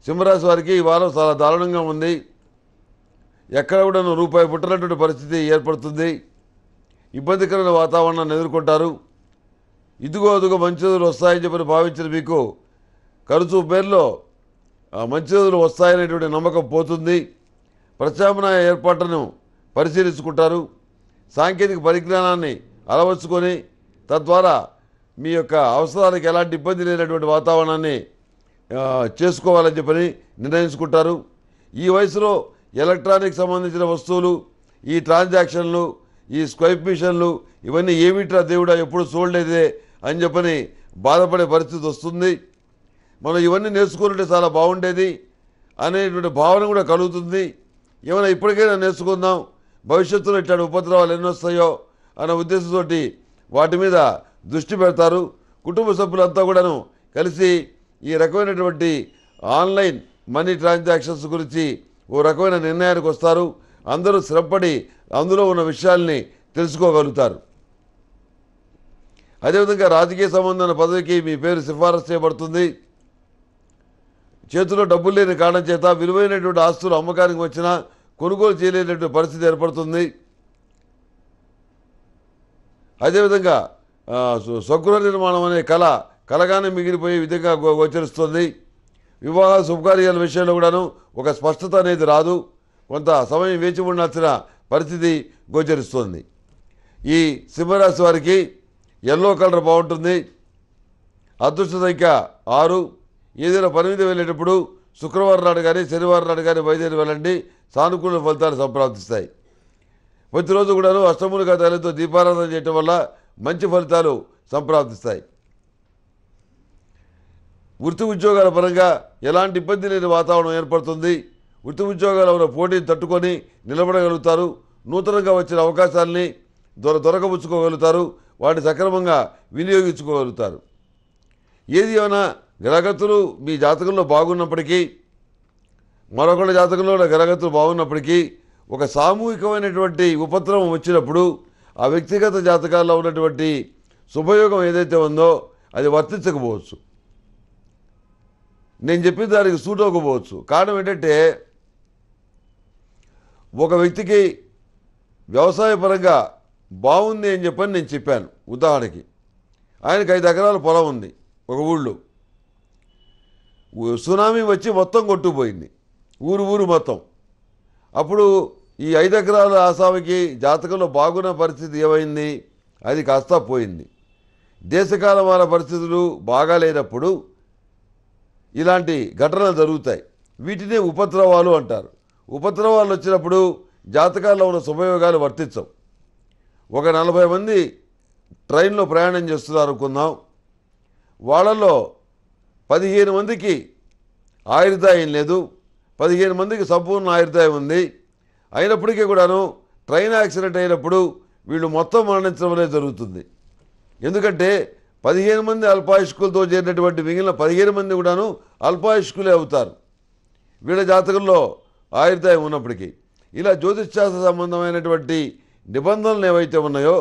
సింహరాశి వారికి ఈ వారం చాలా దారుణంగా ఉంది ఎక్కడ కూడా రూపాయి పుట్టనటువంటి పరిస్థితి ఏర్పడుతుంది ఇబ్బందికరమైన వాతావరణాన్ని ఎదుర్కొంటారు ఇదిగో అదుగో మంచి రోజులు వస్తాయని చెప్పి భావించిన మీకు ఖర్చు పేర్లో మంచి రోజులు వస్తాయనేటువంటి నమ్మకం పోతుంది ప్రత్యామ్నాయ ఏర్పాట్లను పరిశీలించుకుంటారు సాంకేతిక పరిజ్ఞానాన్ని అలవర్చుకొని తద్వారా మీ యొక్క అవసరాలకు ఎలాంటి ఇబ్బంది లేనటువంటి వాతావరణాన్ని చేసుకోవాలని చెప్పని నిర్ణయించుకుంటారు ఈ వయసులో ఎలక్ట్రానిక్ సంబంధించిన వస్తువులు ఈ ట్రాన్సాక్షన్లు ఈ స్క్వైప్ మిషన్లు ఇవన్నీ ఏమిట్రా దేవుడా ఎప్పుడు చూడలేదే అని చెప్పని బాధపడే పరిస్థితి వస్తుంది మనం ఇవన్నీ నేర్చుకుంటే చాలా బాగుండేది అనేటువంటి భావన కూడా కలుగుతుంది ఏమైనా ఇప్పటికైనా నేర్చుకుందాం భవిష్యత్తులో ఇట్లాంటి ఉపద్రవాలు ఎన్ని వస్తాయో అన్న ఉద్దేశంతో వాటి మీద దృష్టి పెడతారు కుటుంబ సభ్యులంతా కూడాను కలిసి ఈ రకమైనటువంటి ఆన్లైన్ మనీ ట్రాన్సాక్షన్స్ గురించి ఓ రకమైన నిర్ణయానికి వస్తారు అందరూ శ్రమపడి అందులో ఉన్న విషయాల్ని తెలుసుకోగలుగుతారు అదేవిధంగా రాజకీయ సంబంధమైన పదవికి మీ పేరు సిఫారసు చేయబడుతుంది చేతిలో డబ్బులు లేని కారణం చేత విలువైనటువంటి ఆస్తులు అమ్మకానికి వచ్చినా కొనుగోలు చేయలేనటువంటి పరిస్థితి ఏర్పడుతుంది అదేవిధంగా స్వగృహ నిర్మాణం అనే కళ కలగానే మిగిలిపోయే విధంగా గోచరిస్తుంది వివాహ శుభకార్యాల విషయంలో కూడాను ఒక స్పష్టత అనేది రాదు కొంత సమయం వేచి ఉండాల్సిన పరిస్థితి గోచరిస్తుంది ఈ సింహరాశి వారికి ఎల్లో కలర్ బాగుంటుంది అదృష్ట సంఖ్య ఆరు ఏదైనా పని మీద వెళ్ళేటప్పుడు శుక్రవారం నాడు కానీ శనివారం నాడు కానీ బయలుదేరి వెళ్ళండి సానుకూల ఫలితాలు సంప్రాప్తిస్తాయి ప్రతిరోజు కూడాను అష్టములుగా తల్లితో దీపారాధన చేయటం వల్ల మంచి ఫలితాలు సంప్రాప్తిస్తాయి వృత్తి ఉద్యోగాల పరంగా ఎలాంటి ఇబ్బంది లేని వాతావరణం ఏర్పడుతుంది వృత్తి ఉద్యోగాల ఉన్న పోటీని తట్టుకొని నిలబడగలుగుతారు నూతనంగా వచ్చిన అవకాశాలని దొర దొరకబుచ్చుకోగలుగుతారు వాటిని సక్రమంగా వినియోగించుకోగలుగుతారు ఏది ఏమైనా గ్రహగతులు మీ జాతకంలో బాగున్నప్పటికీ మరొకటి జాతకంలో గ్రహగతులు బాగున్నప్పటికీ ఒక సామూహికమైనటువంటి ఉపద్రవం వచ్చినప్పుడు ఆ వ్యక్తిగత జాతకాల్లో ఉన్నటువంటి శుభయోగం ఏదైతే ఉందో అది వర్తించకపోవచ్చు నేను చెప్పిన దానికి సూట్ అవ్వకపోవచ్చు కారణం ఏంటంటే ఒక వ్యక్తికి వ్యవసాయపరంగా బాగుంది అని చెప్పని నేను చెప్పాను ఉదాహరణకి ఆయనకు ఐదు ఎకరాల పొలం ఉంది ఒక ఊళ్ళో సునామీ వచ్చి మొత్తం కొట్టుకుపోయింది ఊరు ఊరు మొత్తం అప్పుడు ఈ ఐదు ఎకరాల ఆసామికి జాతకంలో బాగున్న పరిస్థితి ఏమైంది అది కాస్త పోయింది వాళ్ళ పరిస్థితులు బాగాలేనప్పుడు ఇలాంటి ఘటనలు జరుగుతాయి వీటినే ఉపద్రవాలు అంటారు ఉపద్రవాలు వచ్చినప్పుడు జాతకాల్లో ఉన్న సుపయోగాలు వర్తించవు ఒక నలభై మంది ట్రైన్లో ప్రయాణం చేస్తున్నారు అనుకుందాం వాళ్ళలో పదిహేను మందికి ఆయుర్దాయం లేదు పదిహేను మందికి సంపూర్ణ ఆయుర్దాయం ఉంది అయినప్పటికీ కూడాను ట్రైన్ యాక్సిడెంట్ అయినప్పుడు వీళ్ళు మొత్తం మరణించడం అనేది జరుగుతుంది ఎందుకంటే పదిహేను మంది అల్పాయుష్కులతో చేరినటువంటి మిగిలిన పదిహేను మంది కూడాను అల్పాయుష్కులే అవుతారు వీళ్ళ జాతకంలో ఆయుర్దాయం ఉన్నప్పటికీ ఇలా జ్యోతిష్శాస్త్ర సంబంధమైనటువంటి నిబంధనలు ఏవైతే ఉన్నాయో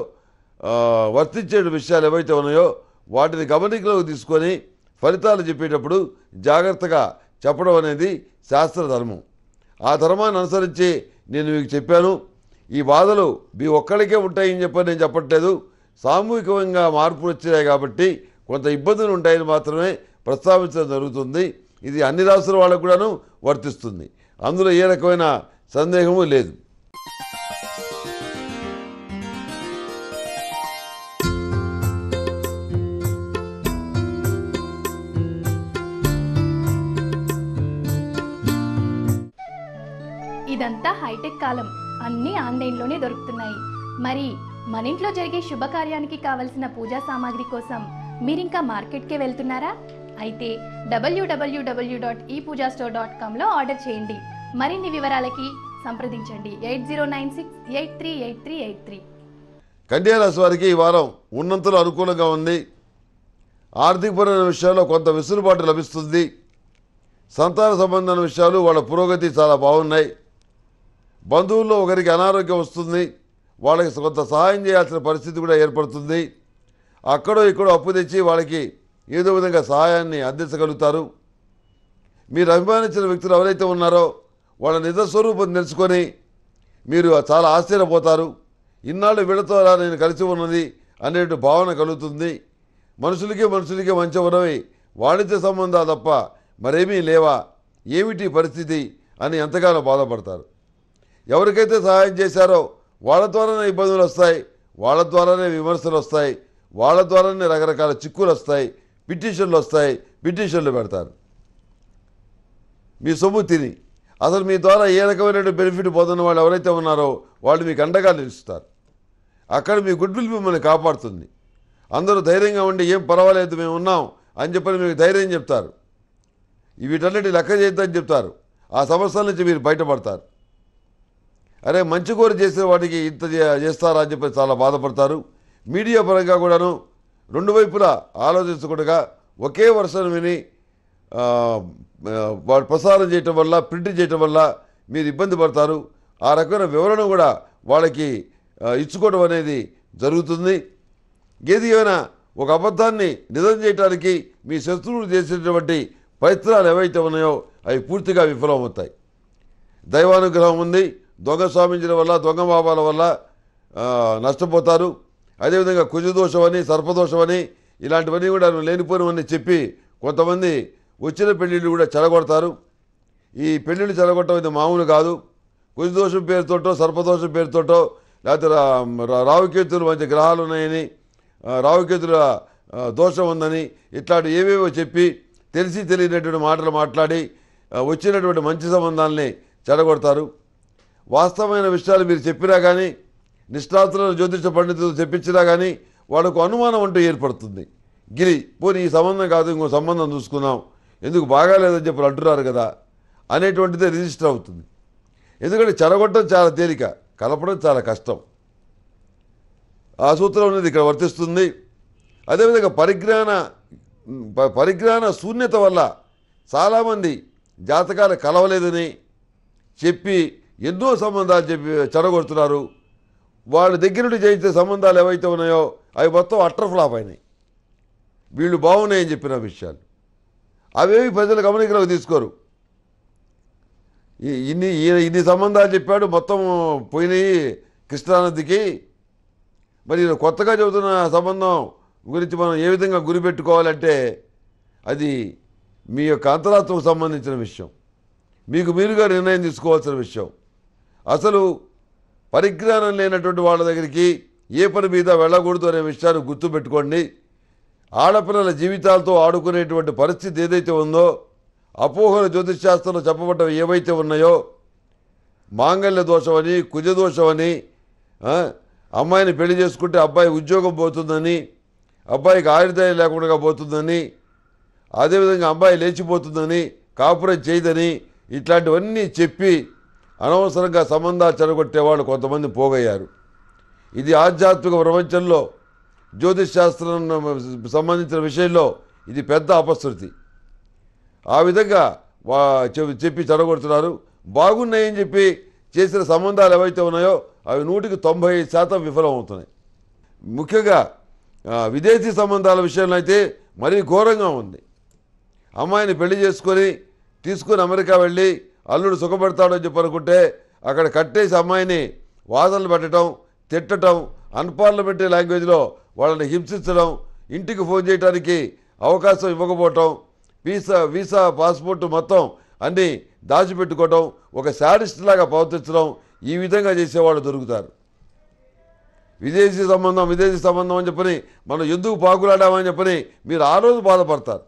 వర్తించే విషయాలు ఏవైతే ఉన్నాయో వాటిని గమనికలోకి తీసుకొని ఫలితాలు చెప్పేటప్పుడు జాగ్రత్తగా చెప్పడం అనేది శాస్త్ర ధర్మం ఆ ధర్మాన్ని అనుసరించి నేను మీకు చెప్పాను ఈ బాధలు మీ ఒక్కడికే ఉంటాయని చెప్పని నేను చెప్పట్లేదు సామూహికంగా మార్పులు వచ్చినాయి కాబట్టి కొంత ఇబ్బందులు ఉంటాయని మాత్రమే ప్రస్తావించడం జరుగుతుంది ఇది అన్ని రాష్ట్రాల వాళ్ళకు కూడాను వర్తిస్తుంది అందులో ఏ రకమైన సందేహము లేదు అంతా హైటెక్ కాలం అన్నీ ఆన్లైన్లోనే దొరుకుతున్నాయి మరి మన ఇంట్లో జరిగే శుభకార్యానికి కావలసిన పూజా సామాగ్రి కోసం మీరింకా మార్కెట్కే వెళ్తున్నారా అయితే డబ్ల్యూడబ్ల్యూడబ్ల్యూ డాట్ ఈ పూజా స్టోర్ డాట్ కామ్లో ఆర్డర్ చేయండి మరిన్ని వివరాలకి సంప్రదించండి eight zero nine six eight three eight three eight three కన్యారాశి వారికి ఈ వారం ఉన్నంతలో అనుకూలంగా ఉంది ఆర్థికపరమైన విషయాల్లో కొంత వెసులుబాటు లభిస్తుంది సంతాన సంబంధమైన విషయాలు వాళ్ళ పురోగతి చాలా బాగున్నాయి బంధువుల్లో ఒకరికి అనారోగ్యం వస్తుంది వాళ్ళకి కొంత సహాయం చేయాల్సిన పరిస్థితి కూడా ఏర్పడుతుంది అక్కడో ఇక్కడో అప్పు తెచ్చి వాళ్ళకి ఏదో విధంగా సహాయాన్ని అందించగలుగుతారు మీరు అభిమానించిన వ్యక్తులు ఎవరైతే ఉన్నారో వాళ్ళ నిజస్వరూపం తెలుసుకొని మీరు చాలా ఆశ్చర్యపోతారు ఇన్నాళ్ళు వీళ్ళతో నేను కలిసి ఉన్నది అనేటు భావన కలుగుతుంది మనుషులకి మనుషులకి మంచి ఉన్నవి వాణిజ్య సంబంధాలు తప్ప మరేమీ లేవా ఏమిటి పరిస్థితి అని ఎంతగానో బాధపడతారు ఎవరికైతే సహాయం చేశారో వాళ్ళ ద్వారానే ఇబ్బందులు వస్తాయి వాళ్ళ ద్వారానే విమర్శలు వస్తాయి వాళ్ళ ద్వారానే రకరకాల చిక్కులు వస్తాయి పిటిషన్లు వస్తాయి పిటిషన్లు పెడతారు మీ సొమ్ము తిని అసలు మీ ద్వారా ఏ రకమైన బెనిఫిట్ పొందిన వాళ్ళు ఎవరైతే ఉన్నారో వాళ్ళు మీకు అండగా నిలుస్తారు అక్కడ మీ గుడ్ విల్ మిమ్మల్ని కాపాడుతుంది అందరూ ధైర్యంగా ఉండి ఏం పర్వాలేదు మేము ఉన్నాం అని చెప్పని మీకు ధైర్యం చెప్తారు వీటన్నిటి లెక్క చేద్దని చెప్తారు ఆ సమస్యల నుంచి మీరు బయటపడతారు అరే మంచి కోరి చేసిన వాటికి ఇంత చేస్తారా అని చెప్పి చాలా బాధపడతారు మీడియా పరంగా కూడాను రెండు వైపులా ఆలోచించకుండా ఒకే వర్షం విని వాడు ప్రసారం చేయటం వల్ల ప్రింట్ చేయటం వల్ల మీరు ఇబ్బంది పడతారు ఆ రకమైన వివరణ కూడా వాళ్ళకి ఇచ్చుకోవడం అనేది జరుగుతుంది ఏది ఏమైనా ఒక అబద్ధాన్ని నిజం చేయడానికి మీ శత్రువులు చేసేటువంటి ప్రయత్నాలు ఏవైతే ఉన్నాయో అవి పూర్తిగా విఫలమవుతాయి దైవానుగ్రహం ఉంది దొంగ స్వామించిన వల్ల దొంగ భావాల వల్ల నష్టపోతారు అదేవిధంగా కుజదోషం అని సర్పదోషం అని ఇలాంటివన్నీ కూడా లేనిపోనివన్నీ చెప్పి కొంతమంది వచ్చిన పెళ్ళిళ్ళు కూడా చెడగొడతారు ఈ పెళ్ళిళ్ళు చెడగొట్టం ఇది మామూలు కాదు కుజదోషం పేరుతోటో సర్పదోషం పేరుతోటో లేకపోతే రావుకేతులు మంచి గ్రహాలు ఉన్నాయని రావుకేతుల దోషం ఉందని ఇట్లాంటి ఏవేవో చెప్పి తెలిసి తెలియనటువంటి మాటలు మాట్లాడి వచ్చినటువంటి మంచి సంబంధాలని చెడగొడతారు వాస్తవమైన విషయాలు మీరు చెప్పినా కానీ నిష్ణాతులను జ్యోతిష పండితులు చెప్పించినా కానీ వాళ్ళకు అనుమానం అంటూ ఏర్పడుతుంది గిరి పోనీ ఈ సంబంధం కాదు ఇంకో సంబంధం చూసుకున్నాం ఎందుకు బాగాలేదని చెప్పి అంటున్నారు కదా అనేటువంటిదే రిజిస్టర్ అవుతుంది ఎందుకంటే చెరగొట్టడం చాలా తేలిక కలపడం చాలా కష్టం ఆ సూత్రం అనేది ఇక్కడ వర్తిస్తుంది అదేవిధంగా పరిజ్ఞాన పరిజ్ఞాన శూన్యత వల్ల చాలామంది జాతకాలు కలవలేదని చెప్పి ఎన్నో సంబంధాలు చెప్పి చెడగొడుతున్నారు వాళ్ళ దగ్గర నుండి జయించే సంబంధాలు ఏవైతే ఉన్నాయో అవి మొత్తం అట్టర్ ఫ్లాప్ అయినాయి వీళ్ళు బాగున్నాయని చెప్పిన విషయాలు అవేవి ప్రజలు గమనికలోకి తీసుకోరు ఇన్ని ఇన్ని సంబంధాలు చెప్పాడు మొత్తం పోయినాయి కృష్ణానదికి మరి కొత్తగా చెబుతున్న సంబంధం గురించి మనం ఏ విధంగా గురిపెట్టుకోవాలంటే అది మీ యొక్క అంతరాత్మకు సంబంధించిన విషయం మీకు మీరుగా నిర్ణయం తీసుకోవాల్సిన విషయం అసలు పరిజ్ఞానం లేనటువంటి వాళ్ళ దగ్గరికి ఏ పని మీద వెళ్ళకూడదు అనే విషయాన్ని గుర్తుపెట్టుకోండి ఆడపిల్లల జీవితాలతో ఆడుకునేటువంటి పరిస్థితి ఏదైతే ఉందో అపోహల శాస్త్రంలో చెప్పబడ్డవి ఏవైతే ఉన్నాయో మాంగళ్య దోషమని కుజదోషమని అమ్మాయిని పెళ్లి చేసుకుంటే అబ్బాయి ఉద్యోగం పోతుందని అబ్బాయికి ఆయుర్దాయం లేకుండా పోతుందని అదేవిధంగా అబ్బాయి లేచిపోతుందని కాపురం చేయదని ఇట్లాంటివన్నీ చెప్పి అనవసరంగా సంబంధాలు వాళ్ళు కొంతమంది పోగయ్యారు ఇది ఆధ్యాత్మిక ప్రపంచంలో శాస్త్రం సంబంధించిన విషయంలో ఇది పెద్ద అపశృతి ఆ విధంగా వా చెప్పి చెడగొడుతున్నారు బాగున్నాయని చెప్పి చేసిన సంబంధాలు ఏవైతే ఉన్నాయో అవి నూటికి తొంభై శాతం విఫలమవుతున్నాయి ముఖ్యంగా విదేశీ సంబంధాల విషయంలో అయితే మరీ ఘోరంగా ఉంది అమ్మాయిని పెళ్లి చేసుకొని తీసుకుని అమెరికా వెళ్ళి అల్లుడు సుఖపడతాడని చెప్పనుకుంటే అక్కడ కట్టేసి అమ్మాయిని వాదనలు పెట్టడం తిట్టడం అన్పార్లమెంటరీ లాంగ్వేజ్లో వాళ్ళని హింసించడం ఇంటికి ఫోన్ చేయడానికి అవకాశం ఇవ్వకపోవటం వీసా వీసా పాస్పోర్ట్ మొత్తం అన్నీ దాచిపెట్టుకోవటం ఒక శాడిస్ట్ లాగా ప్రవర్తించడం ఈ విధంగా చేసేవాళ్ళు దొరుకుతారు విదేశీ సంబంధం విదేశీ సంబంధం అని చెప్పని మనం ఎందుకు పాకులాడామని చెప్పని మీరు ఆ రోజు బాధపడతారు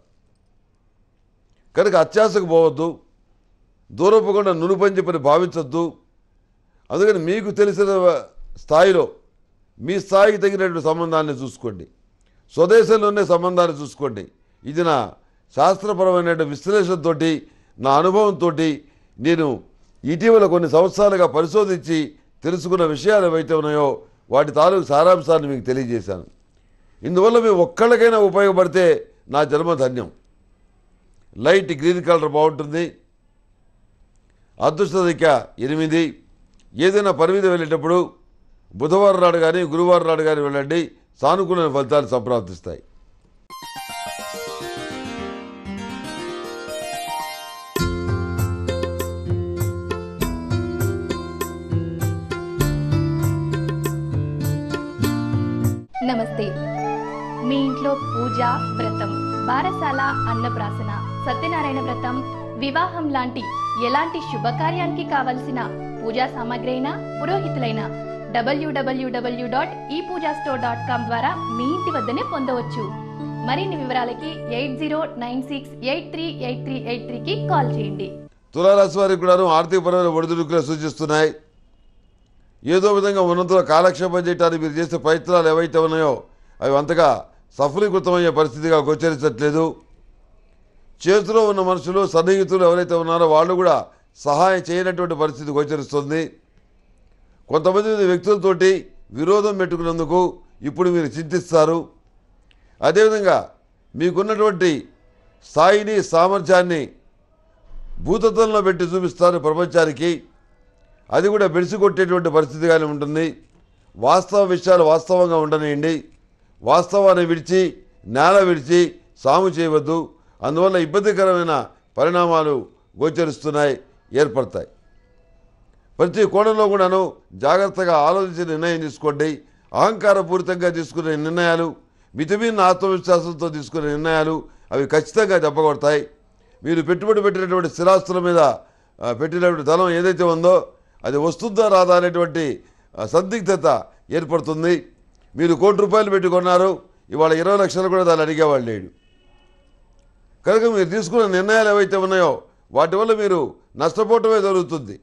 కనుక అత్యాశకు పోవద్దు దూరపకుండా నునుపని చెప్పని భావించద్దు అందుకని మీకు తెలిసిన స్థాయిలో మీ స్థాయికి తగినటువంటి సంబంధాన్ని చూసుకోండి స్వదేశంలోనే సంబంధాన్ని చూసుకోండి ఇది నా శాస్త్రపరమైన విశ్లేషణతో నా అనుభవంతో నేను ఇటీవల కొన్ని సంవత్సరాలుగా పరిశోధించి తెలుసుకున్న విషయాలు ఏవైతే ఉన్నాయో వాటి తాలూకు సారాంశాన్ని మీకు తెలియజేశాను ఇందువల్ల మేము ఒక్కళ్ళకైనా ఉపయోగపడితే నా జన్మ ధన్యం లైట్ గ్రీన్ కలర్ బాగుంటుంది అదృష్ట దిక్క ఎనిమిది ఏదైనా పని మీద వెళ్ళేటప్పుడు బుధవారం నాడు కానీ గురువారం నాడు కానీ వెళ్ళండి సానుకూల ఫలితాలు సంప్రాప్తిస్తాయి నమస్తే మీ ఇంట్లో పూజ వ్రతం బారసాల అన్నప్రాసన సత్యనారాయణ వ్రతం వివాహం లాంటి ఎలాంటి శుభకార్యానికి కావలసిన పూజా సామాగ్రి అయినా పురోహితులైనా డబ్ల్యూడబ్ల్యూడబ్ల్యూ డాట్ ఈ పూజా స్టోర్ డాట్ కామ్ ద్వారా మీ ఇంటి వద్దనే పొందవచ్చు మరిన్ని వివరాలకి eight zero nine six eight three eight three eight త్రీకి కాల్ చేయండి తులారాశి వారికి ఆర్థిక పరమైన ఒడిదుడుకులు సూచిస్తున్నాయి ఏదో విధంగా ఉన్నంతలో కాలక్షేపం చేయడానికి మీరు చేసే ప్రయత్నాలు ఏవైతే ఉన్నాయో అవి అంతగా సఫలీకృతమయ్యే పరిస్థితిగా గోచరించట్లేదు చేతిలో ఉన్న మనుషులు సన్నిహితులు ఎవరైతే ఉన్నారో వాళ్ళు కూడా సహాయం చేయనటువంటి పరిస్థితి గోచరిస్తుంది కొంతమంది వ్యక్తులతోటి విరోధం పెట్టుకున్నందుకు ఇప్పుడు మీరు చింతిస్తారు అదేవిధంగా మీకున్నటువంటి స్థాయిని సామర్థ్యాన్ని భూతత్వంలో పెట్టి చూపిస్తారు ప్రపంచానికి అది కూడా బెడిసికొట్టేటువంటి పరిస్థితిగానే ఉంటుంది వాస్తవ విషయాలు వాస్తవంగా ఉండనియండి వాస్తవాన్ని విడిచి నేల విడిచి సాము చేయవద్దు అందువల్ల ఇబ్బందికరమైన పరిణామాలు గోచరిస్తున్నాయి ఏర్పడతాయి ప్రతి కోణంలో కూడాను జాగ్రత్తగా ఆలోచించి నిర్ణయం తీసుకోండి అహంకారపూరితంగా తీసుకునే నిర్ణయాలు మితిమీన ఆత్మవిశ్వాసంతో తీసుకునే నిర్ణయాలు అవి ఖచ్చితంగా దెబ్బకొడతాయి మీరు పెట్టుబడి పెట్టినటువంటి స్థిరాస్తుల మీద పెట్టినటువంటి ధనం ఏదైతే ఉందో అది వస్తుందా రాదా అనేటువంటి సందిగ్ధత ఏర్పడుతుంది మీరు కోటి రూపాయలు పెట్టుకున్నారు ఇవాళ ఇరవై లక్షలు కూడా దాన్ని అడిగేవాళ్ళు లేడు కనుక మీరు తీసుకున్న నిర్ణయాలు ఏవైతే ఉన్నాయో వాటి వల్ల మీరు నష్టపోవటమే జరుగుతుంది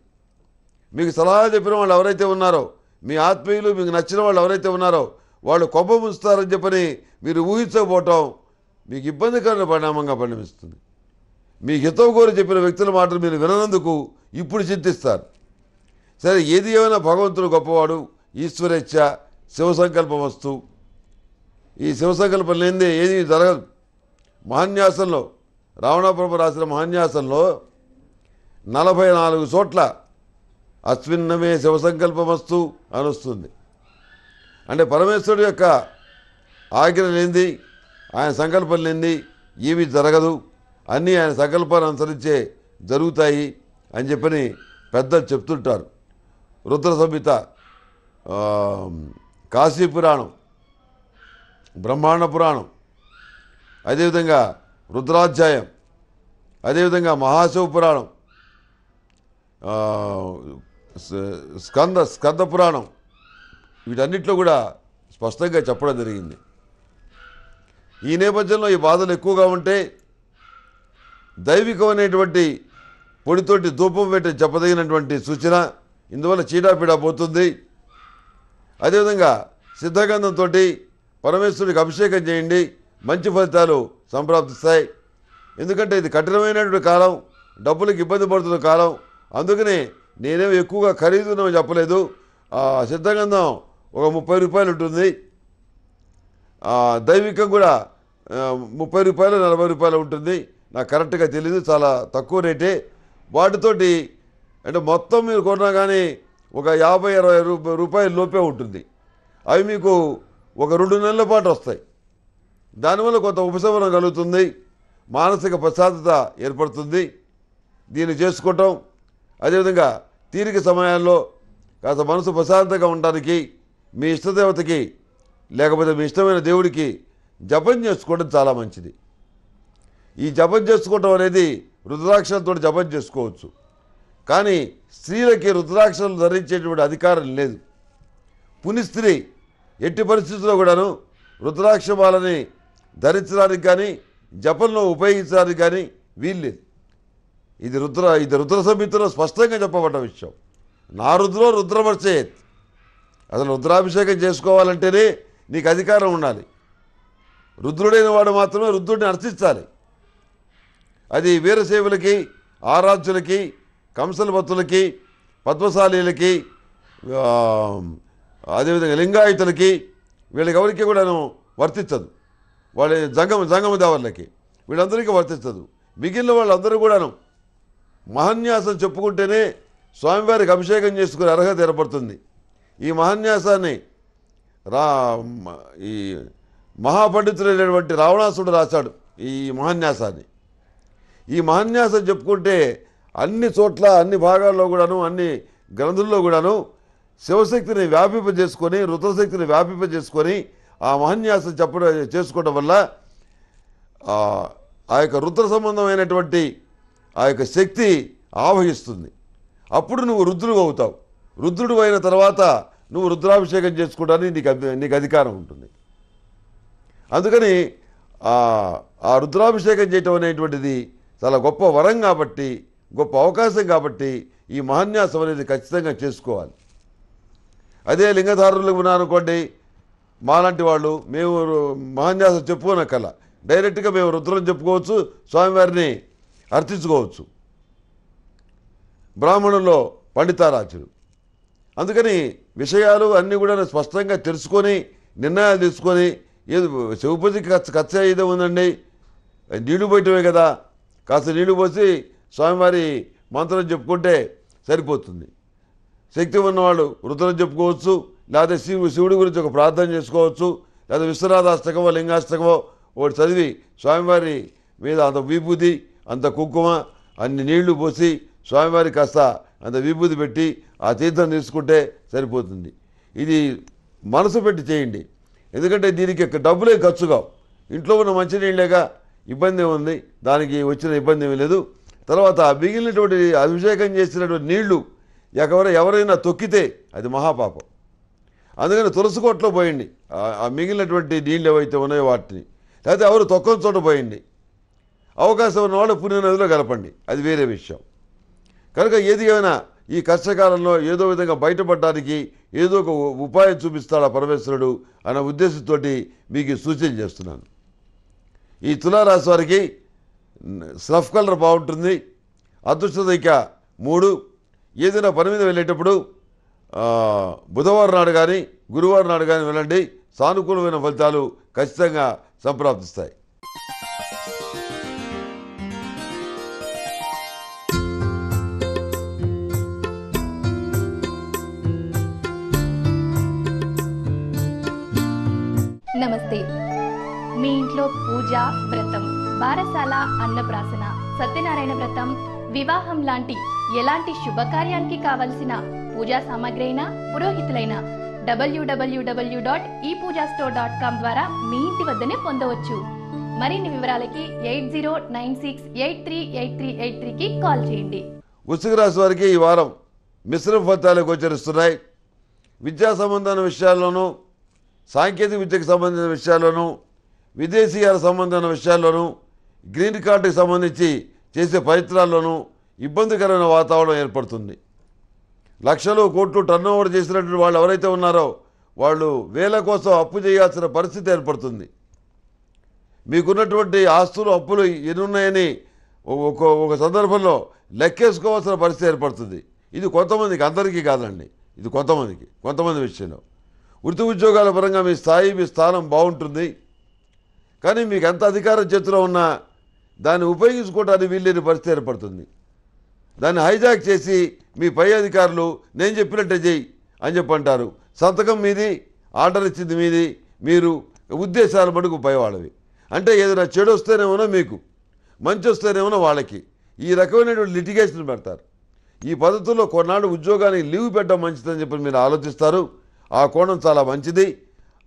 మీకు సలహా చెప్పిన వాళ్ళు ఎవరైతే ఉన్నారో మీ ఆత్మీయులు మీకు నచ్చిన వాళ్ళు ఎవరైతే ఉన్నారో వాళ్ళు ఉంచుతారని చెప్పని మీరు ఊహించకపోవటం మీకు ఇబ్బందికరమైన పరిణామంగా పరిణమిస్తుంది మీ హితవు కోరి చెప్పిన వ్యక్తుల మాటలు మీరు విననందుకు ఇప్పుడు చింతిస్తారు సరే ఏది ఏమైనా భగవంతుడు గొప్పవాడు ఈశ్వరేచ్ఛ శివసంకల్పం వస్తువు ఈ శివసంకల్పం లేనిదే ఏది జరగదు మహాన్యాసంలో రావణప్రభు రాసిన మహాన్యాసంలో నలభై నాలుగు చోట్ల అశ్విన్నమే శివసంకల్పమస్తు అని వస్తుంది అంటే పరమేశ్వరుడు యొక్క ఆజ్ఞ లేనిది ఆయన సంకల్పం లేనిది ఏమీ జరగదు అన్నీ ఆయన సంకల్పాన్ని అనుసరించే జరుగుతాయి అని చెప్పని పెద్దలు చెప్తుంటారు రుద్ర సంహిత కాశీ పురాణం బ్రహ్మాండ పురాణం అదేవిధంగా రుద్రాధ్యాయం అదేవిధంగా మహాశివ పురాణం స్కంద స్కంద పురాణం వీటన్నిటిలో కూడా స్పష్టంగా చెప్పడం జరిగింది ఈ నేపథ్యంలో ఈ బాధలు ఎక్కువగా ఉంటే దైవికమైనటువంటి పొడితోటి ధూపం పెట్టి చెప్పదగినటువంటి సూచన ఇందువల్ల చీడాపీడా పోతుంది అదేవిధంగా సిద్ధగంధంతో పరమేశ్వరుడికి అభిషేకం చేయండి మంచి ఫలితాలు సంప్రాప్తిస్తాయి ఎందుకంటే ఇది కఠినమైనటువంటి కాలం డబ్బులకు ఇబ్బంది పడుతున్న కాలం అందుకనే నేనేమి ఎక్కువగా ఖరీదునో చెప్పలేదు సిద్ధగంధం ఒక ముప్పై రూపాయలు ఉంటుంది దైవికం కూడా ముప్పై రూపాయలు నలభై రూపాయలు ఉంటుంది నాకు కరెక్ట్గా తెలియదు చాలా తక్కువ రేటే వాటితోటి అంటే మొత్తం మీరు కొన్నా కానీ ఒక యాభై అరవై రూపాయల లోపే ఉంటుంది అవి మీకు ఒక రెండు నెలల పాటు వస్తాయి దానివల్ల కొంత ఉపశమనం కలుగుతుంది మానసిక ప్రశాంతత ఏర్పడుతుంది దీన్ని చేసుకోవటం అదేవిధంగా తీరిక సమయాల్లో కాస్త మనసు ప్రశాంతంగా ఉండడానికి మీ ఇష్టదేవతకి లేకపోతే మీ ఇష్టమైన దేవుడికి జపం చేసుకోవడం చాలా మంచిది ఈ జపం చేసుకోవటం అనేది రుద్రాక్షలతో జపం చేసుకోవచ్చు కానీ స్త్రీలకి రుద్రాక్షలు ధరించేటువంటి అధికారం లేదు పుని స్త్రీ ఎట్టి పరిస్థితుల్లో కూడాను రుద్రాక్షమాలని ధరించడానికి కానీ జపంలో ఉపయోగించడానికి కానీ వీల్లేదు ఇది రుద్ర ఇది రుద్ర సంహితలో స్పష్టంగా చెప్పబడ్డ విషయం నా రుద్రం రుద్రమర్చేయత్ అసలు రుద్రాభిషేకం చేసుకోవాలంటేనే నీకు అధికారం ఉండాలి రుద్రుడైన వాడు మాత్రమే రుద్రుడిని అర్చించాలి అది వీరసేవులకి ఆరాధ్యులకి కంసల భక్తులకి పద్మశాలీలకి అదేవిధంగా లింగాయుతులకి వీళ్ళకి ఎవరికి కూడాను వర్తించదు వాళ్ళ జంగమ దేవర్లకి వీళ్ళందరికీ వర్తిస్తుంది మిగిలిన వాళ్ళందరూ కూడాను మహన్యాసం చెప్పుకుంటేనే స్వామివారికి అభిషేకం చేసుకునే అర్హత ఏర్పడుతుంది ఈ మహన్యాసాన్ని రా ఈ మహాపండితుడైనటువంటి రావణాసుడు రాశాడు ఈ మహాన్యాసాన్ని ఈ మహాన్యాసం చెప్పుకుంటే అన్ని చోట్ల అన్ని భాగాల్లో కూడాను అన్ని గ్రంథుల్లో కూడాను శివశక్తిని వ్యాపింపజేసుకొని రుద్రశక్తిని వ్యాపింపజేసుకొని ఆ మహన్యాసం చెప్పడం చేసుకోవడం వల్ల ఆ యొక్క రుద్ర సంబంధమైనటువంటి ఆ యొక్క శక్తి ఆవహిస్తుంది అప్పుడు నువ్వు రుద్రుడు అవుతావు రుద్రుడు అయిన తర్వాత నువ్వు రుద్రాభిషేకం చేసుకోవడానికి నీకు నీకు అధికారం ఉంటుంది అందుకని ఆ రుద్రాభిషేకం చేయటం అనేటువంటిది చాలా గొప్ప వరం కాబట్టి గొప్ప అవకాశం కాబట్టి ఈ మహాన్యాసం అనేది ఖచ్చితంగా చేసుకోవాలి అదే లింగధారులకు ఉన్నారనుకోండి మాలాంటి వాళ్ళు మేము మహాన్యాసం చెప్పుకున్న కళ డైరెక్ట్గా మేము రుద్రం చెప్పుకోవచ్చు స్వామివారిని అర్థించుకోవచ్చు బ్రాహ్మణుల్లో పండితారాచులు అందుకని విషయాలు అన్నీ కూడా స్పష్టంగా తెలుసుకొని నిర్ణయాలు తీసుకొని ఏది శివపూజకి ఖర్చు ఖర్చు ఏదో ఉందండి నీళ్లు పోయటమే కదా కాస్త నీళ్లు పోసి స్వామివారి మంత్రం చెప్పుకుంటే సరిపోతుంది శక్తి ఉన్నవాళ్ళు వృద్ధులు చెప్పుకోవచ్చు లేకపోతే శివు శివుడి గురించి ఒక ప్రార్థన చేసుకోవచ్చు లేదా విశ్వనాథాష్టకమో లింగాష్టకమో ఒకటి చదివి స్వామివారి మీద అంత విభూతి అంత కుంకుమ అన్ని నీళ్లు పోసి స్వామివారి కాస్త అంత విభూతి పెట్టి ఆ తీర్థం తీసుకుంటే సరిపోతుంది ఇది మనసు పెట్టి చేయండి ఎందుకంటే దీనికి డబ్బులే ఖర్చు కావు ఇంట్లో ఉన్న మంచినీళ్ళేక ఇబ్బంది ఉంది దానికి వచ్చిన ఇబ్బంది ఏమీ లేదు తర్వాత మిగిలినటువంటి అభిషేకం చేసినటువంటి నీళ్లు ఎవరైనా తొక్కితే అది మహాపాపం అందుకని తులసికోట్లో పోయండి ఆ మిగిలినటువంటి నీళ్ళు ఏవైతే ఉన్నాయో వాటిని లేకపోతే ఎవరు తొక్కని చోట పోయండి అవకాశం ఉన్నవాళ్ళు నదిలో కలపండి అది వేరే విషయం కనుక ఏది ఏమైనా ఈ కష్టకాలంలో ఏదో విధంగా బయటపడడానికి ఏదో ఒక ఉపాయం చూపిస్తాడా పరమేశ్వరుడు అన్న ఉద్దేశంతో మీకు సూచన చేస్తున్నాను ఈ తులారాశి వారికి స్లఫ్ కలర్ బాగుంటుంది అదృష్టత ఇక మూడు ఏదైనా పని మీద వెళ్ళేటప్పుడు బుధవారం నాడు కానీ గురువారం నాడు కానీ వెళ్ళండి సానుకూలమైన ఫలితాలు ఖచ్చితంగా సంప్రాప్తిస్తాయి నమస్తే మీ ఇంట్లో పూజ వ్రతం బారసాల అన్నప్రాసన సత్యనారాయణ వ్రతం వివాహం లాంటి ఎలాంటి శుభకార్యానికి కావలసిన పూజా సామాగ్రి అయినా పురోహితులైనా W W W dot e store dot com ద్వారా మీ ఇంటి వద్దనే పొందవచ్చు మరిన్ని వివరాలకి eight zero nine six eight three eight three eight త్రీకి కాల్ చేయండి వృశ్చిక రాశి వారికి ఈ వారం మిశ్రమ ఫలితాలు గోచరిస్తున్నాయి విద్యా సంబంధమైన విషయాల్లోనూ సాంకేతిక విద్యకు సంబంధించిన విషయాల్లోనూ విదేశీయాల సంబంధమైన విషయాల్లోనూ గ్రీన్ కార్డుకి సంబంధించి చేసే ప్రయత్నాల్లోనూ ఇబ్బందికరమైన వాతావరణం ఏర్పడుతుంది లక్షలు కోట్లు టర్న్ ఓవర్ చేసినటువంటి వాళ్ళు ఎవరైతే ఉన్నారో వాళ్ళు వేల కోసం అప్పు చేయాల్సిన పరిస్థితి ఏర్పడుతుంది మీకున్నటువంటి ఆస్తులు అప్పులు ఉన్నాయని ఒక ఒక సందర్భంలో లెక్కేసుకోవాల్సిన పరిస్థితి ఏర్పడుతుంది ఇది కొంతమందికి అందరికీ కాదండి ఇది కొంతమందికి కొంతమంది విషయంలో వృత్తి ఉద్యోగాల పరంగా మీ స్థాయి మీ స్థానం బాగుంటుంది కానీ మీకు ఎంత అధికారం చేతిలో ఉన్నా దాన్ని ఉపయోగించుకోవడానికి వీల్లేని పరిస్థితి ఏర్పడుతుంది దాన్ని హైజాక్ చేసి మీ పై అధికారులు నేను చెప్పినట్టే చేయి అని చెప్పంటారు సంతకం మీది ఆర్డర్ ఇచ్చింది మీది మీరు ఉద్దేశాల మటుకు పైవాళ్ళవి అంటే ఏదైనా చెడు వస్తేనేమో మీకు మంచి వస్తేనేమో వాళ్ళకి ఈ రకమైనటువంటి లిటిగేషన్ పెడతారు ఈ పద్ధతుల్లో కొన్నాళ్ళు ఉద్యోగానికి లీవ్ పెట్టడం మంచిదని చెప్పి మీరు ఆలోచిస్తారు ఆ కోణం చాలా మంచిది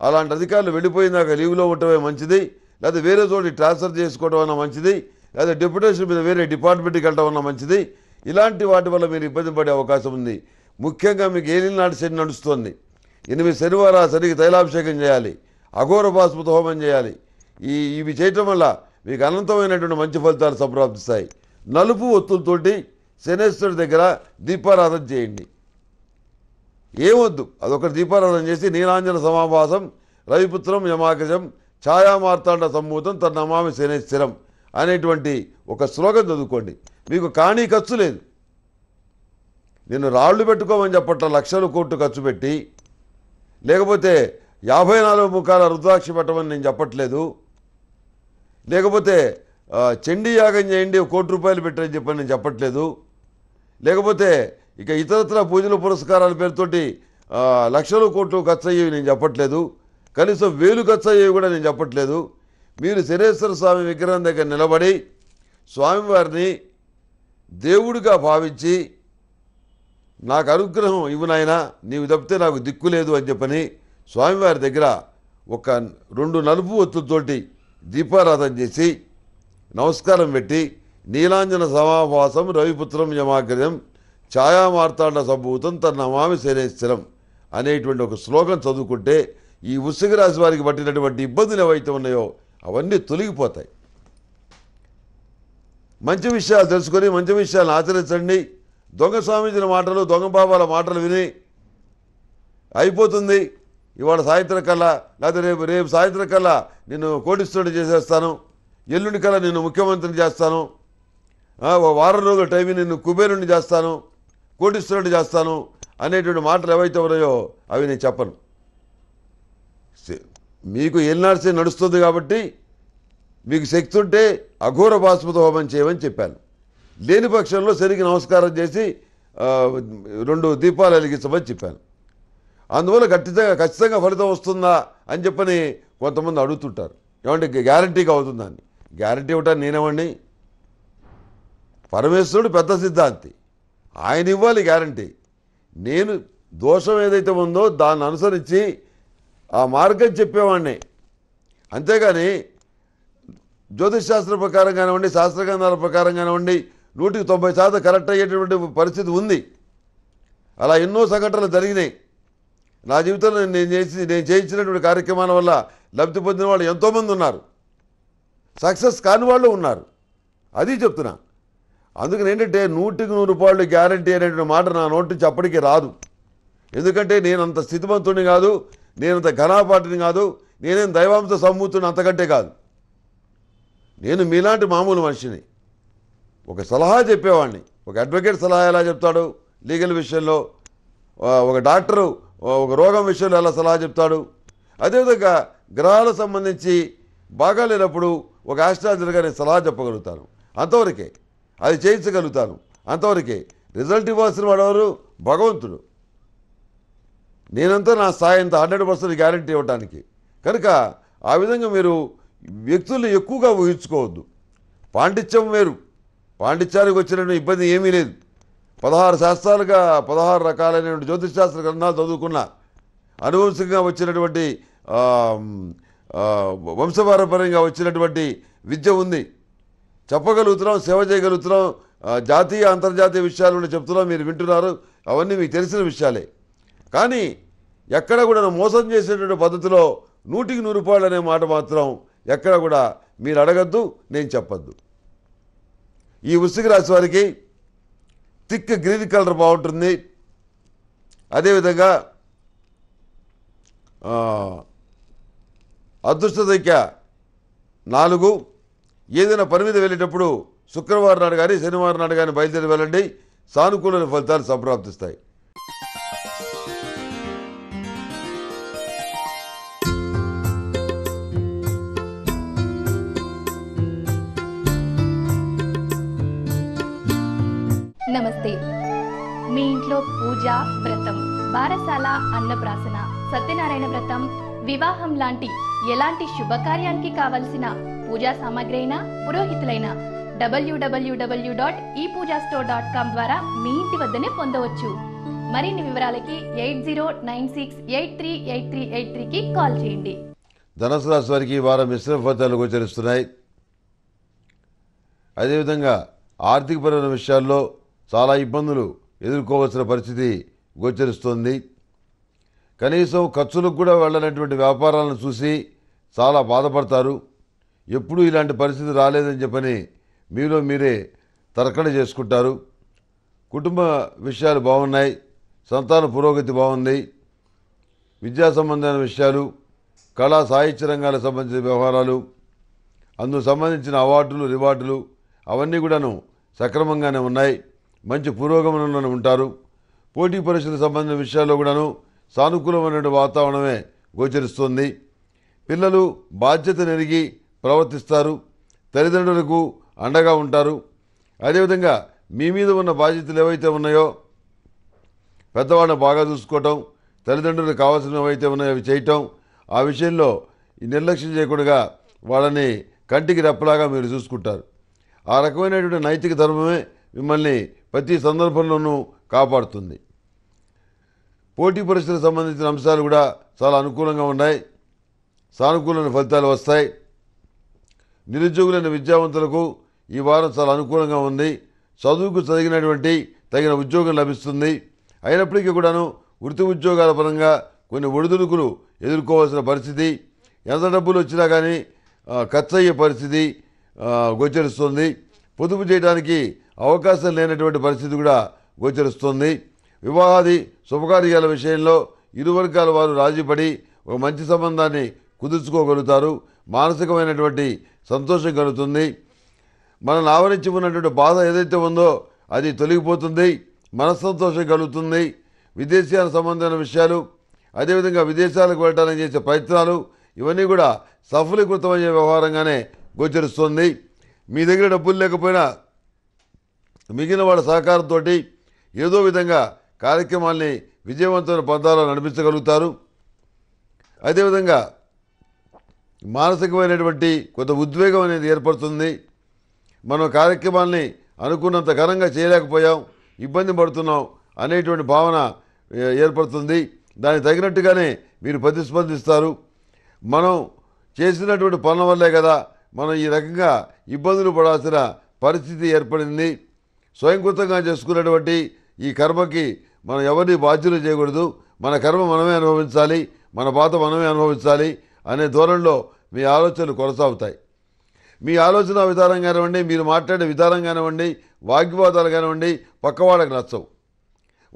అలాంటి అధికారులు వెళ్ళిపోయినాక లీవ్లో ఉండటమే మంచిది లేదా వేరే చోటు ట్రాన్స్ఫర్ చేసుకోవడం అన్న మంచిది లేదా డిప్యుటేషన్ మీద వేరే డిపార్ట్మెంట్కి వెళ్ళడం అన్న మంచిది ఇలాంటి వాటి వల్ల మీరు ఇబ్బంది పడే అవకాశం ఉంది ముఖ్యంగా మీకు ఏలినాటి శని నడుస్తుంది ఎనిమిది శనివారం ఆ శనికి తైలాభిషేకం చేయాలి అఘోర భాస్మత హోమం చేయాలి ఈ ఇవి చేయటం వల్ల మీకు అనంతమైనటువంటి మంచి ఫలితాలు సంప్రాప్తిస్తాయి నలుపు ఒత్తులతోటి శనేశ్వరుడి దగ్గర దీపారాధన చేయండి ఏమొద్దు అదొకటి దీపారాధన చేసి నీలాంజన సమావాసం రవిపుత్రం యమాకజం ఛాయామార్తాండ సంభూతం నమామి శనేశ్వరం అనేటువంటి ఒక శ్లోకం చదువుకోండి మీకు కానీ ఖర్చు లేదు నేను రాళ్ళు పెట్టుకోమని చెప్పట్ల లక్షలు కోట్లు ఖర్చు పెట్టి లేకపోతే యాభై నాలుగు ముఖాల రుద్రాక్ష పెట్టమని నేను చెప్పట్లేదు లేకపోతే చెండి యాగం చేయండి కోటి రూపాయలు పెట్టరని చెప్పని నేను చెప్పట్లేదు లేకపోతే ఇక ఇతరత్ర పూజల పురస్కారాల పేరుతోటి లక్షలు కోట్లు ఖర్చు అయ్యేవి నేను చెప్పట్లేదు కనీసం వేలు ఖర్చు అయ్యేవి కూడా నేను చెప్పట్లేదు మీరు శరేశ్వర స్వామి విగ్రహం దగ్గర నిలబడి స్వామివారిని దేవుడిగా భావించి నాకు అనుగ్రహం ఇవ్వు నాయనా నీవు తప్పితే నాకు దిక్కు లేదు అని చెప్పని స్వామివారి దగ్గర ఒక రెండు నలుపు ఒత్తులతోటి దీపారాధన చేసి నమస్కారం పెట్టి నీలాంజన సమావాసం రవిపుత్రం యమాగ్రహం ఛాయామార్తాండ సంభూతం నమామి శనేశ్వరం అనేటువంటి ఒక శ్లోకం చదువుకుంటే ఈ ఉత్సగ రాశి వారికి పట్టినటువంటి ఇబ్బందులు ఏవైతే ఉన్నాయో అవన్నీ తొలగిపోతాయి మంచి విషయాలు తెలుసుకొని మంచి విషయాలను ఆచరించండి దొంగ స్వామీజీల మాటలు దొంగ బాబాల మాటలు విని అయిపోతుంది ఇవాళ సాయంత్రం కల్లా లేకపోతే రేపు రేపు సాయంత్రం కల్లా నేను కోటిస్తుడి చేసేస్తాను ఎల్లుండి కల్లా నేను ముఖ్యమంత్రిని చేస్తాను వారం రోజుల టైం నేను కుబేరుని చేస్తాను కోటిస్తుడి చేస్తాను అనేటువంటి మాటలు ఏవైతే ఉన్నాయో అవి నేను చెప్పను మీకు ఎల్నార్సీ నడుస్తుంది కాబట్టి మీకు శక్తి ఉంటే అఘోర భాస్మత హోమం చేయమని చెప్పాను లేని పక్షంలో శనికి నమస్కారం చేసి రెండు దీపాలు వెలిగించమని చెప్పాను అందువల్ల ఖచ్చితంగా ఖచ్చితంగా ఫలితం వస్తుందా అని చెప్పని కొంతమంది అడుగుతుంటారు ఏమంటే గ్యారంటీగా అవుతుందని గ్యారంటీ ఇవ్వటాన్ని నేనేమండి పరమేశ్వరుడు పెద్ద సిద్ధాంతి ఆయన ఇవ్వాలి గ్యారంటీ నేను దోషం ఏదైతే ఉందో దాన్ని అనుసరించి ఆ మార్గం చెప్పేవాడిని అంతేగాని జ్యోతిష్ శాస్త్ర ప్రకారం కానివ్వండి శాస్త్రగ్రంథాల ప్రకారం కానివ్వండి నూటికి తొంభై శాతం కరెక్ట్ అయ్యేటటువంటి పరిస్థితి ఉంది అలా ఎన్నో సంఘటనలు జరిగినాయి నా జీవితంలో నేను చేసి నేను చేయించినటువంటి కార్యక్రమాల వల్ల లబ్ధి పొందిన వాళ్ళు ఎంతోమంది ఉన్నారు సక్సెస్ కాని వాళ్ళు ఉన్నారు అది చెప్తున్నా అందుకని ఏంటంటే నూటికి నూరు రూపాయలు గ్యారంటీ అనేటువంటి మాట నా నోటి నుంచి అప్పటికీ రాదు ఎందుకంటే నేను అంత స్థితిమంతుడిని కాదు నేనంత ఘనాపాటిని కాదు నేనేం దైవాంశ సమ్మూతుని అంతకంటే కాదు నేను మీలాంటి మామూలు మనిషిని ఒక సలహా చెప్పేవాడిని ఒక అడ్వకేట్ సలహా ఎలా చెప్తాడు లీగల్ విషయంలో ఒక డాక్టరు ఒక రోగం విషయంలో ఎలా సలహా చెప్తాడు అదేవిధంగా గ్రహాలకు సంబంధించి బాగాలేనప్పుడు ఒక ఆస్ట్రాలజర్గా నేను సలహా చెప్పగలుగుతాను అంతవరకే అది చేయించగలుగుతాను అంతవరకే రిజల్ట్ ఇవ్వాల్సిన వాడెవరు భగవంతుడు నేనంతా నా సాయంతో హండ్రెడ్ పర్సెంట్ గ్యారంటీ ఇవ్వడానికి కనుక ఆ విధంగా మీరు వ్యక్తులు ఎక్కువగా ఊహించుకోవద్దు పాండిత్యం వేరు పాండిత్యానికి వచ్చిన ఇబ్బంది ఏమీ లేదు పదహారు శాస్త్రాలుగా పదహారు రకాలైనటువంటి జ్యోతిషాస్త్ర గ్రంథాలు చదువుకున్న అనువంశంగా వచ్చినటువంటి వంశపారపర్యంగా వచ్చినటువంటి విద్య ఉంది చెప్పగలుగుతున్నాం సేవ చేయగలుగుతున్నాం జాతీయ అంతర్జాతీయ విషయాలు చెప్తున్నాం మీరు వింటున్నారు అవన్నీ మీకు తెలిసిన విషయాలే కానీ ఎక్కడ కూడా మోసం చేసేటువంటి పద్ధతిలో నూటికి నూరు రూపాయలు అనే మాట మాత్రం ఎక్కడ కూడా మీరు అడగద్దు నేను చెప్పద్దు ఈ ఉసుగు రాశి వారికి థిక్ గ్రీన్ కలర్ బాగుంటుంది అదేవిధంగా అదృష్ట సంఖ్య నాలుగు ఏదైనా పని మీద వెళ్ళేటప్పుడు శుక్రవారం నాడు కానీ శనివారం నాడు కానీ బయలుదేరి వెళ్ళండి సానుకూల ఫలితాలు సంప్రాప్తిస్తాయి పూజ వ్రతం బారసాల అన్నప్రాసన సత్యనారాయణ వ్రతం వివాహం లాంటి ఎలాంటి శుభకార్యానికి కావలసిన పూజా సామాగ్రి అయినా పురోహితులైన డబల్యూ డాట్ ఈ పూజా స్టోర్ డాట్ కామ్ ద్వారా మీ ఇంటి వద్దనే పొందవచ్చు మరిన్ని వివరాలకి eight zero nine six eight three eight three eight త్రీకి కాల్ చేయండి ధనసు రాశి వారికి వారం మిశ్రమ ఫలితాలు గోచరిస్తున్నాయి అదేవిధంగా ఆర్థికపరమైన విషయాల్లో చాలా ఇబ్బందులు ఎదుర్కోవాల్సిన పరిస్థితి గోచరిస్తోంది కనీసం ఖర్చులకు కూడా వెళ్ళనటువంటి వ్యాపారాలను చూసి చాలా బాధపడతారు ఎప్పుడూ ఇలాంటి పరిస్థితి రాలేదని చెప్పని మీలో మీరే తరకడ చేసుకుంటారు కుటుంబ విషయాలు బాగున్నాయి సంతాన పురోగతి బాగుంది విద్యా సంబంధమైన విషయాలు కళా సాహిత్య రంగాలకు సంబంధించిన వ్యవహారాలు అందుకు సంబంధించిన అవార్డులు రివార్డులు అవన్నీ కూడాను సక్రమంగానే ఉన్నాయి మంచి పురోగమనంలోనే ఉంటారు పోటీ పరీక్షలకు సంబంధించిన విషయాల్లో కూడాను సానుకూలమైన వాతావరణమే గోచరిస్తుంది పిల్లలు బాధ్యత నెరిగి ప్రవర్తిస్తారు తల్లిదండ్రులకు అండగా ఉంటారు అదేవిధంగా మీ మీద ఉన్న బాధ్యతలు ఏవైతే ఉన్నాయో పెద్దవాళ్ళని బాగా చూసుకోవటం తల్లిదండ్రులకు కావాల్సినవి ఏవైతే ఉన్నాయో అవి చేయటం ఆ విషయంలో నిర్లక్ష్యం చేయకుండా వాళ్ళని కంటికి రెప్పలాగా మీరు చూసుకుంటారు ఆ రకమైనటువంటి నైతిక ధర్మమే మిమ్మల్ని ప్రతి సందర్భంలోనూ కాపాడుతుంది పోటీ పరీక్షలకు సంబంధించిన అంశాలు కూడా చాలా అనుకూలంగా ఉన్నాయి సానుకూలమైన ఫలితాలు వస్తాయి నిరుద్యోగులైన విద్యావంతులకు ఈ వారం చాలా అనుకూలంగా ఉంది చదువుకు చదివినటువంటి తగిన ఉద్యోగం లభిస్తుంది అయినప్పటికీ కూడాను వృత్తి ఉద్యోగాల పరంగా కొన్ని ఒడిదుడుకులు ఎదుర్కోవాల్సిన పరిస్థితి ఎంత డబ్బులు వచ్చినా కానీ ఖర్చు అయ్యే పరిస్థితి గోచరిస్తుంది పొదుపు చేయడానికి అవకాశం లేనటువంటి పరిస్థితి కూడా గోచరిస్తుంది వివాహాది శుభకార్యాల విషయంలో ఇరు వర్గాల వారు రాజీపడి ఒక మంచి సంబంధాన్ని కుదుర్చుకోగలుగుతారు మానసికమైనటువంటి సంతోషం కలుగుతుంది మన ఆవరించి ఉన్నటువంటి బాధ ఏదైతే ఉందో అది తొలగిపోతుంది మనస్సంతోషం కలుగుతుంది విదేశీయాల సంబంధమైన విషయాలు అదేవిధంగా విదేశాలకు వెళ్ళడానికి చేసే ప్రయత్నాలు ఇవన్నీ కూడా సఫలీకృతమయ్యే వ్యవహారంగానే గోచరిస్తుంది మీ దగ్గర డబ్బులు లేకపోయినా మిగిలిన వాళ్ళ సహకారంతో ఏదో విధంగా కార్యక్రమాల్ని విజయవంతమైన పందాలో నడిపించగలుగుతారు అదేవిధంగా మానసికమైనటువంటి కొంత ఉద్వేగం అనేది ఏర్పడుతుంది మనం కార్యక్రమాల్ని అనుకున్నంత ఘనంగా చేయలేకపోయాం ఇబ్బంది పడుతున్నాం అనేటువంటి భావన ఏర్పడుతుంది దానికి తగినట్టుగానే మీరు ప్రతిస్పందిస్తారు మనం చేసినటువంటి పనుల వల్లే కదా మనం ఈ రకంగా ఇబ్బందులు పడాల్సిన పరిస్థితి ఏర్పడింది స్వయంకృతంగా చేసుకున్నటువంటి ఈ కర్మకి మనం ఎవరిని బాధ్యులు చేయకూడదు మన కర్మ మనమే అనుభవించాలి మన బాధ మనమే అనుభవించాలి అనే ధోరణిలో మీ ఆలోచనలు కొనసాగుతాయి మీ ఆలోచన విధానం కానివ్వండి మీరు మాట్లాడే విధానం కానివ్వండి వాగ్వివాదాలు కానివ్వండి పక్కవాళ్ళకి నచ్చవు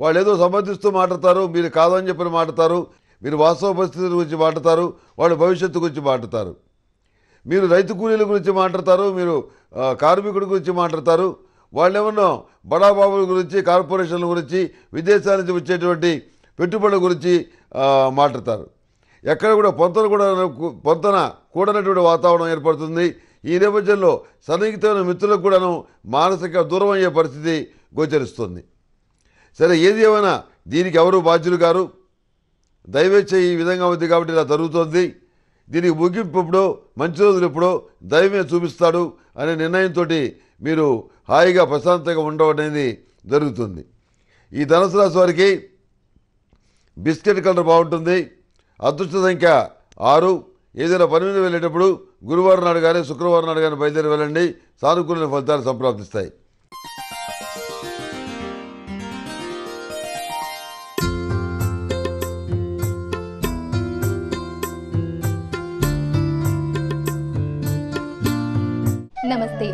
వాళ్ళు ఏదో సమర్థిస్తూ మాట్లాడతారు మీరు కాదని చెప్పిన మాట్లాడతారు మీరు వాస్తవ పరిస్థితుల గురించి మాట్లాడతారు వాళ్ళు భవిష్యత్తు గురించి మాట్లాడతారు మీరు రైతు కూలీల గురించి మాట్లాడతారు మీరు కార్మికుడి గురించి మాట్లాడతారు వాళ్ళేమన్నా బడాబాబుల గురించి కార్పొరేషన్ల గురించి విదేశాల నుంచి వచ్చేటువంటి పెట్టుబడుల గురించి మాట్లాడతారు ఎక్కడ కూడా పొంతన కూడా పొంతన కూడనటువంటి వాతావరణం ఏర్పడుతుంది ఈ నేపథ్యంలో సన్నిహితమైన మిత్రులకు కూడాను మానసిక దూరం అయ్యే పరిస్థితి గోచరిస్తుంది సరే ఏది ఏమైనా దీనికి ఎవరు బాధ్యులు గారు దైవేచ్ఛ ఈ విధంగా ఉంది కాబట్టి ఇలా జరుగుతుంది దీనికి ముగింపు ఎప్పుడో మంచి రోజులు ఎప్పుడో దైవమే చూపిస్తాడు అనే నిర్ణయంతో మీరు హాయిగా ప్రశాంతంగా ఉండవడం అనేది జరుగుతుంది ఈ ధనుసు రాశి వారికి బిస్కెట్ కలర్ బాగుంటుంది అదృష్ట సంఖ్య ఆరు ఏదైనా పని మీద వెళ్ళేటప్పుడు గురువారం నాడు కానీ శుక్రవారం నాడు కానీ బయలుదేరి వెళ్ళండి సానుకూల ఫలితాలు సంప్రాప్తిస్తాయి నమస్తే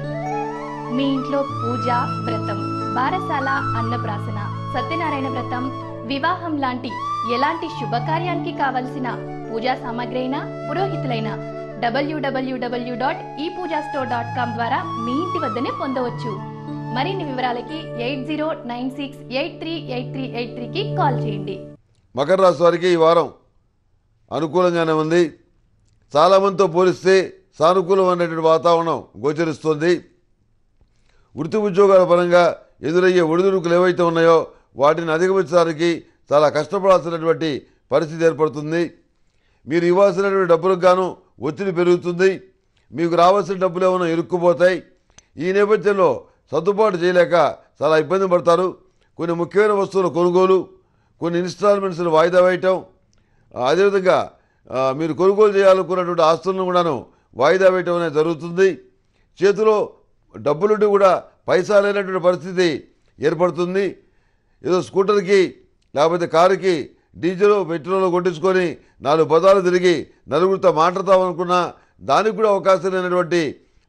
మీ ఇంట్లో పూజ వ్రతం బారసాల అన్నప్రాసన సత్యనారాయణ వ్రతం వివాహం లాంటి ఎలాంటి శుభకార్యానికి కావలసిన పూజా సామాగ్రి అయినా పురోహితులైన డబల్యూ డాట్ ఈ పూజా స్టోర్ డాట్ కామ్ ద్వారా మీ ఇంటి వద్దనే పొందవచ్చు మరిన్ని వివరాలకి eight zero nine six eight three eight three eight త్రీకి కాల్ చేయండి మకర రాశి వారికి ఈ వారం అనుకూలంగానే ఉంది చాలామందితో పోలిస్తే సానుకూలమైనటువంటి వాతావరణం గోచరిస్తుంది వృత్తి ఉద్యోగాల పరంగా ఎదురయ్యే ఒడిదుడుకులు ఏవైతే ఉన్నాయో వాటిని అధిగమించడానికి చాలా కష్టపడాల్సినటువంటి పరిస్థితి ఏర్పడుతుంది మీరు ఇవ్వాల్సినటువంటి డబ్బులకు గాను ఒత్తిడి పెరుగుతుంది మీకు రావాల్సిన డబ్బులు ఏమైనా ఇరుక్కుపోతాయి ఈ నేపథ్యంలో సర్దుబాటు చేయలేక చాలా ఇబ్బంది పడతారు కొన్ని ముఖ్యమైన వస్తువుల కొనుగోలు కొన్ని ఇన్స్టాల్మెంట్స్ను వాయిదా వేయటం అదేవిధంగా మీరు కొనుగోలు చేయాలనుకున్నటువంటి ఆస్తులను కూడాను వాయిదా వేయటం అనేది జరుగుతుంది చేతిలో డబ్బులుండి కూడా పైసా లేనటువంటి పరిస్థితి ఏర్పడుతుంది ఏదో స్కూటర్కి లేకపోతే కారుకి డీజిల్ పెట్రోల్ కొట్టించుకొని నాలుగు పదాలు తిరిగి నలుగురితో మాట్లాడతాం దానికి కూడా అవకాశం లేనటువంటి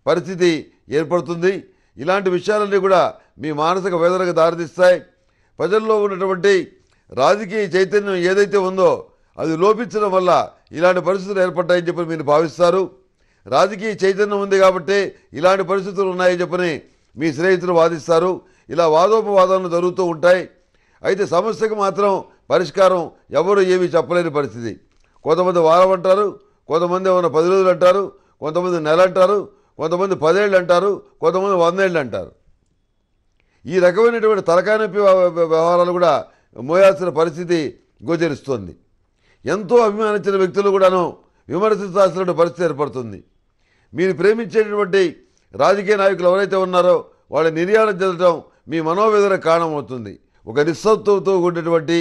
పరిస్థితి ఏర్పడుతుంది ఇలాంటి విషయాలన్నీ కూడా మీ మానసిక వేదనకు దారితీస్తాయి ప్రజల్లో ఉన్నటువంటి రాజకీయ చైతన్యం ఏదైతే ఉందో అది లోపించడం వల్ల ఇలాంటి పరిస్థితులు ఏర్పడ్డాయని చెప్పి మీరు భావిస్తారు రాజకీయ చైతన్యం ఉంది కాబట్టి ఇలాంటి పరిస్థితులు ఉన్నాయని చెప్పని మీ స్నేహితులు వాదిస్తారు ఇలా వాదోపవాదాలు జరుగుతూ ఉంటాయి అయితే సమస్యకు మాత్రం పరిష్కారం ఎవరు ఏమీ చెప్పలేని పరిస్థితి కొంతమంది వారం అంటారు కొంతమంది ఏమైనా పది రోజులు అంటారు కొంతమంది నెల అంటారు కొంతమంది పదేళ్ళు అంటారు కొంతమంది వందేళ్ళు అంటారు ఈ రకమైనటువంటి తలకానొప్పి వ్యవహారాలు కూడా మోయాల్సిన పరిస్థితి గోచరిస్తోంది ఎంతో అభిమానించిన వ్యక్తులు కూడాను విమర్శించాల్సిన పరిస్థితి ఏర్పడుతుంది మీరు ప్రేమించేటటువంటి రాజకీయ నాయకులు ఎవరైతే ఉన్నారో వాళ్ళ నిర్యాణం చెందడం మీ మనోవేదన కారణమవుతుంది ఒక నిస్సత్వంతో కూడినటువంటి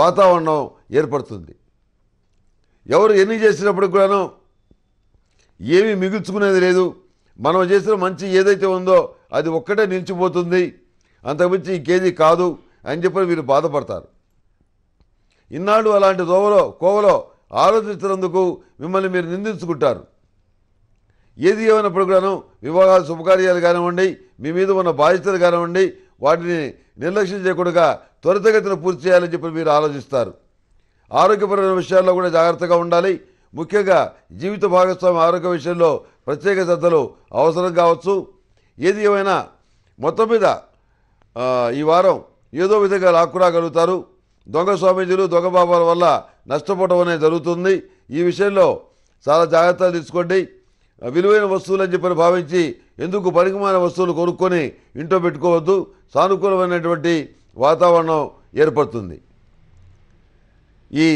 వాతావరణం ఏర్పడుతుంది ఎవరు ఎన్ని చేసినప్పుడు కూడాను ఏమీ మిగుల్చుకునేది లేదు మనం చేసిన మంచి ఏదైతే ఉందో అది ఒక్కటే నిలిచిపోతుంది అంతకుమించి ఇంకేది కాదు అని చెప్పి మీరు బాధపడతారు ఇన్నాళ్ళు అలాంటి దోవలో కోవలో ఆలోచించినందుకు మిమ్మల్ని మీరు నిందించుకుంటారు ఏది ఏమైనప్పుడు కూడాను వివాహాలు శుభకార్యాలు కానివ్వండి మీ మీద ఉన్న బాధ్యతలు కానివ్వండి వాటిని నిర్లక్ష్యం చేయకుండా త్వరితగతిన పూర్తి చేయాలని చెప్పి మీరు ఆలోచిస్తారు ఆరోగ్యపరమైన విషయాల్లో కూడా జాగ్రత్తగా ఉండాలి ముఖ్యంగా జీవిత భాగస్వామి ఆరోగ్య విషయంలో ప్రత్యేక శ్రద్ధలు అవసరం కావచ్చు ఏది ఏమైనా మొత్తం మీద ఈ వారం ఏదో విధంగా లాక్కురాగలుగుతారు దొంగ స్వామీజీలు దొంగ బాబాల వల్ల నష్టపోవడం అనేది జరుగుతుంది ఈ విషయంలో చాలా జాగ్రత్తలు తీసుకోండి విలువైన వస్తువులు అని చెప్పని భావించి ఎందుకు పనికిమాన వస్తువులు కొనుక్కొని ఇంట్లో పెట్టుకోవద్దు సానుకూలమైనటువంటి వాతావరణం ఏర్పడుతుంది ఈ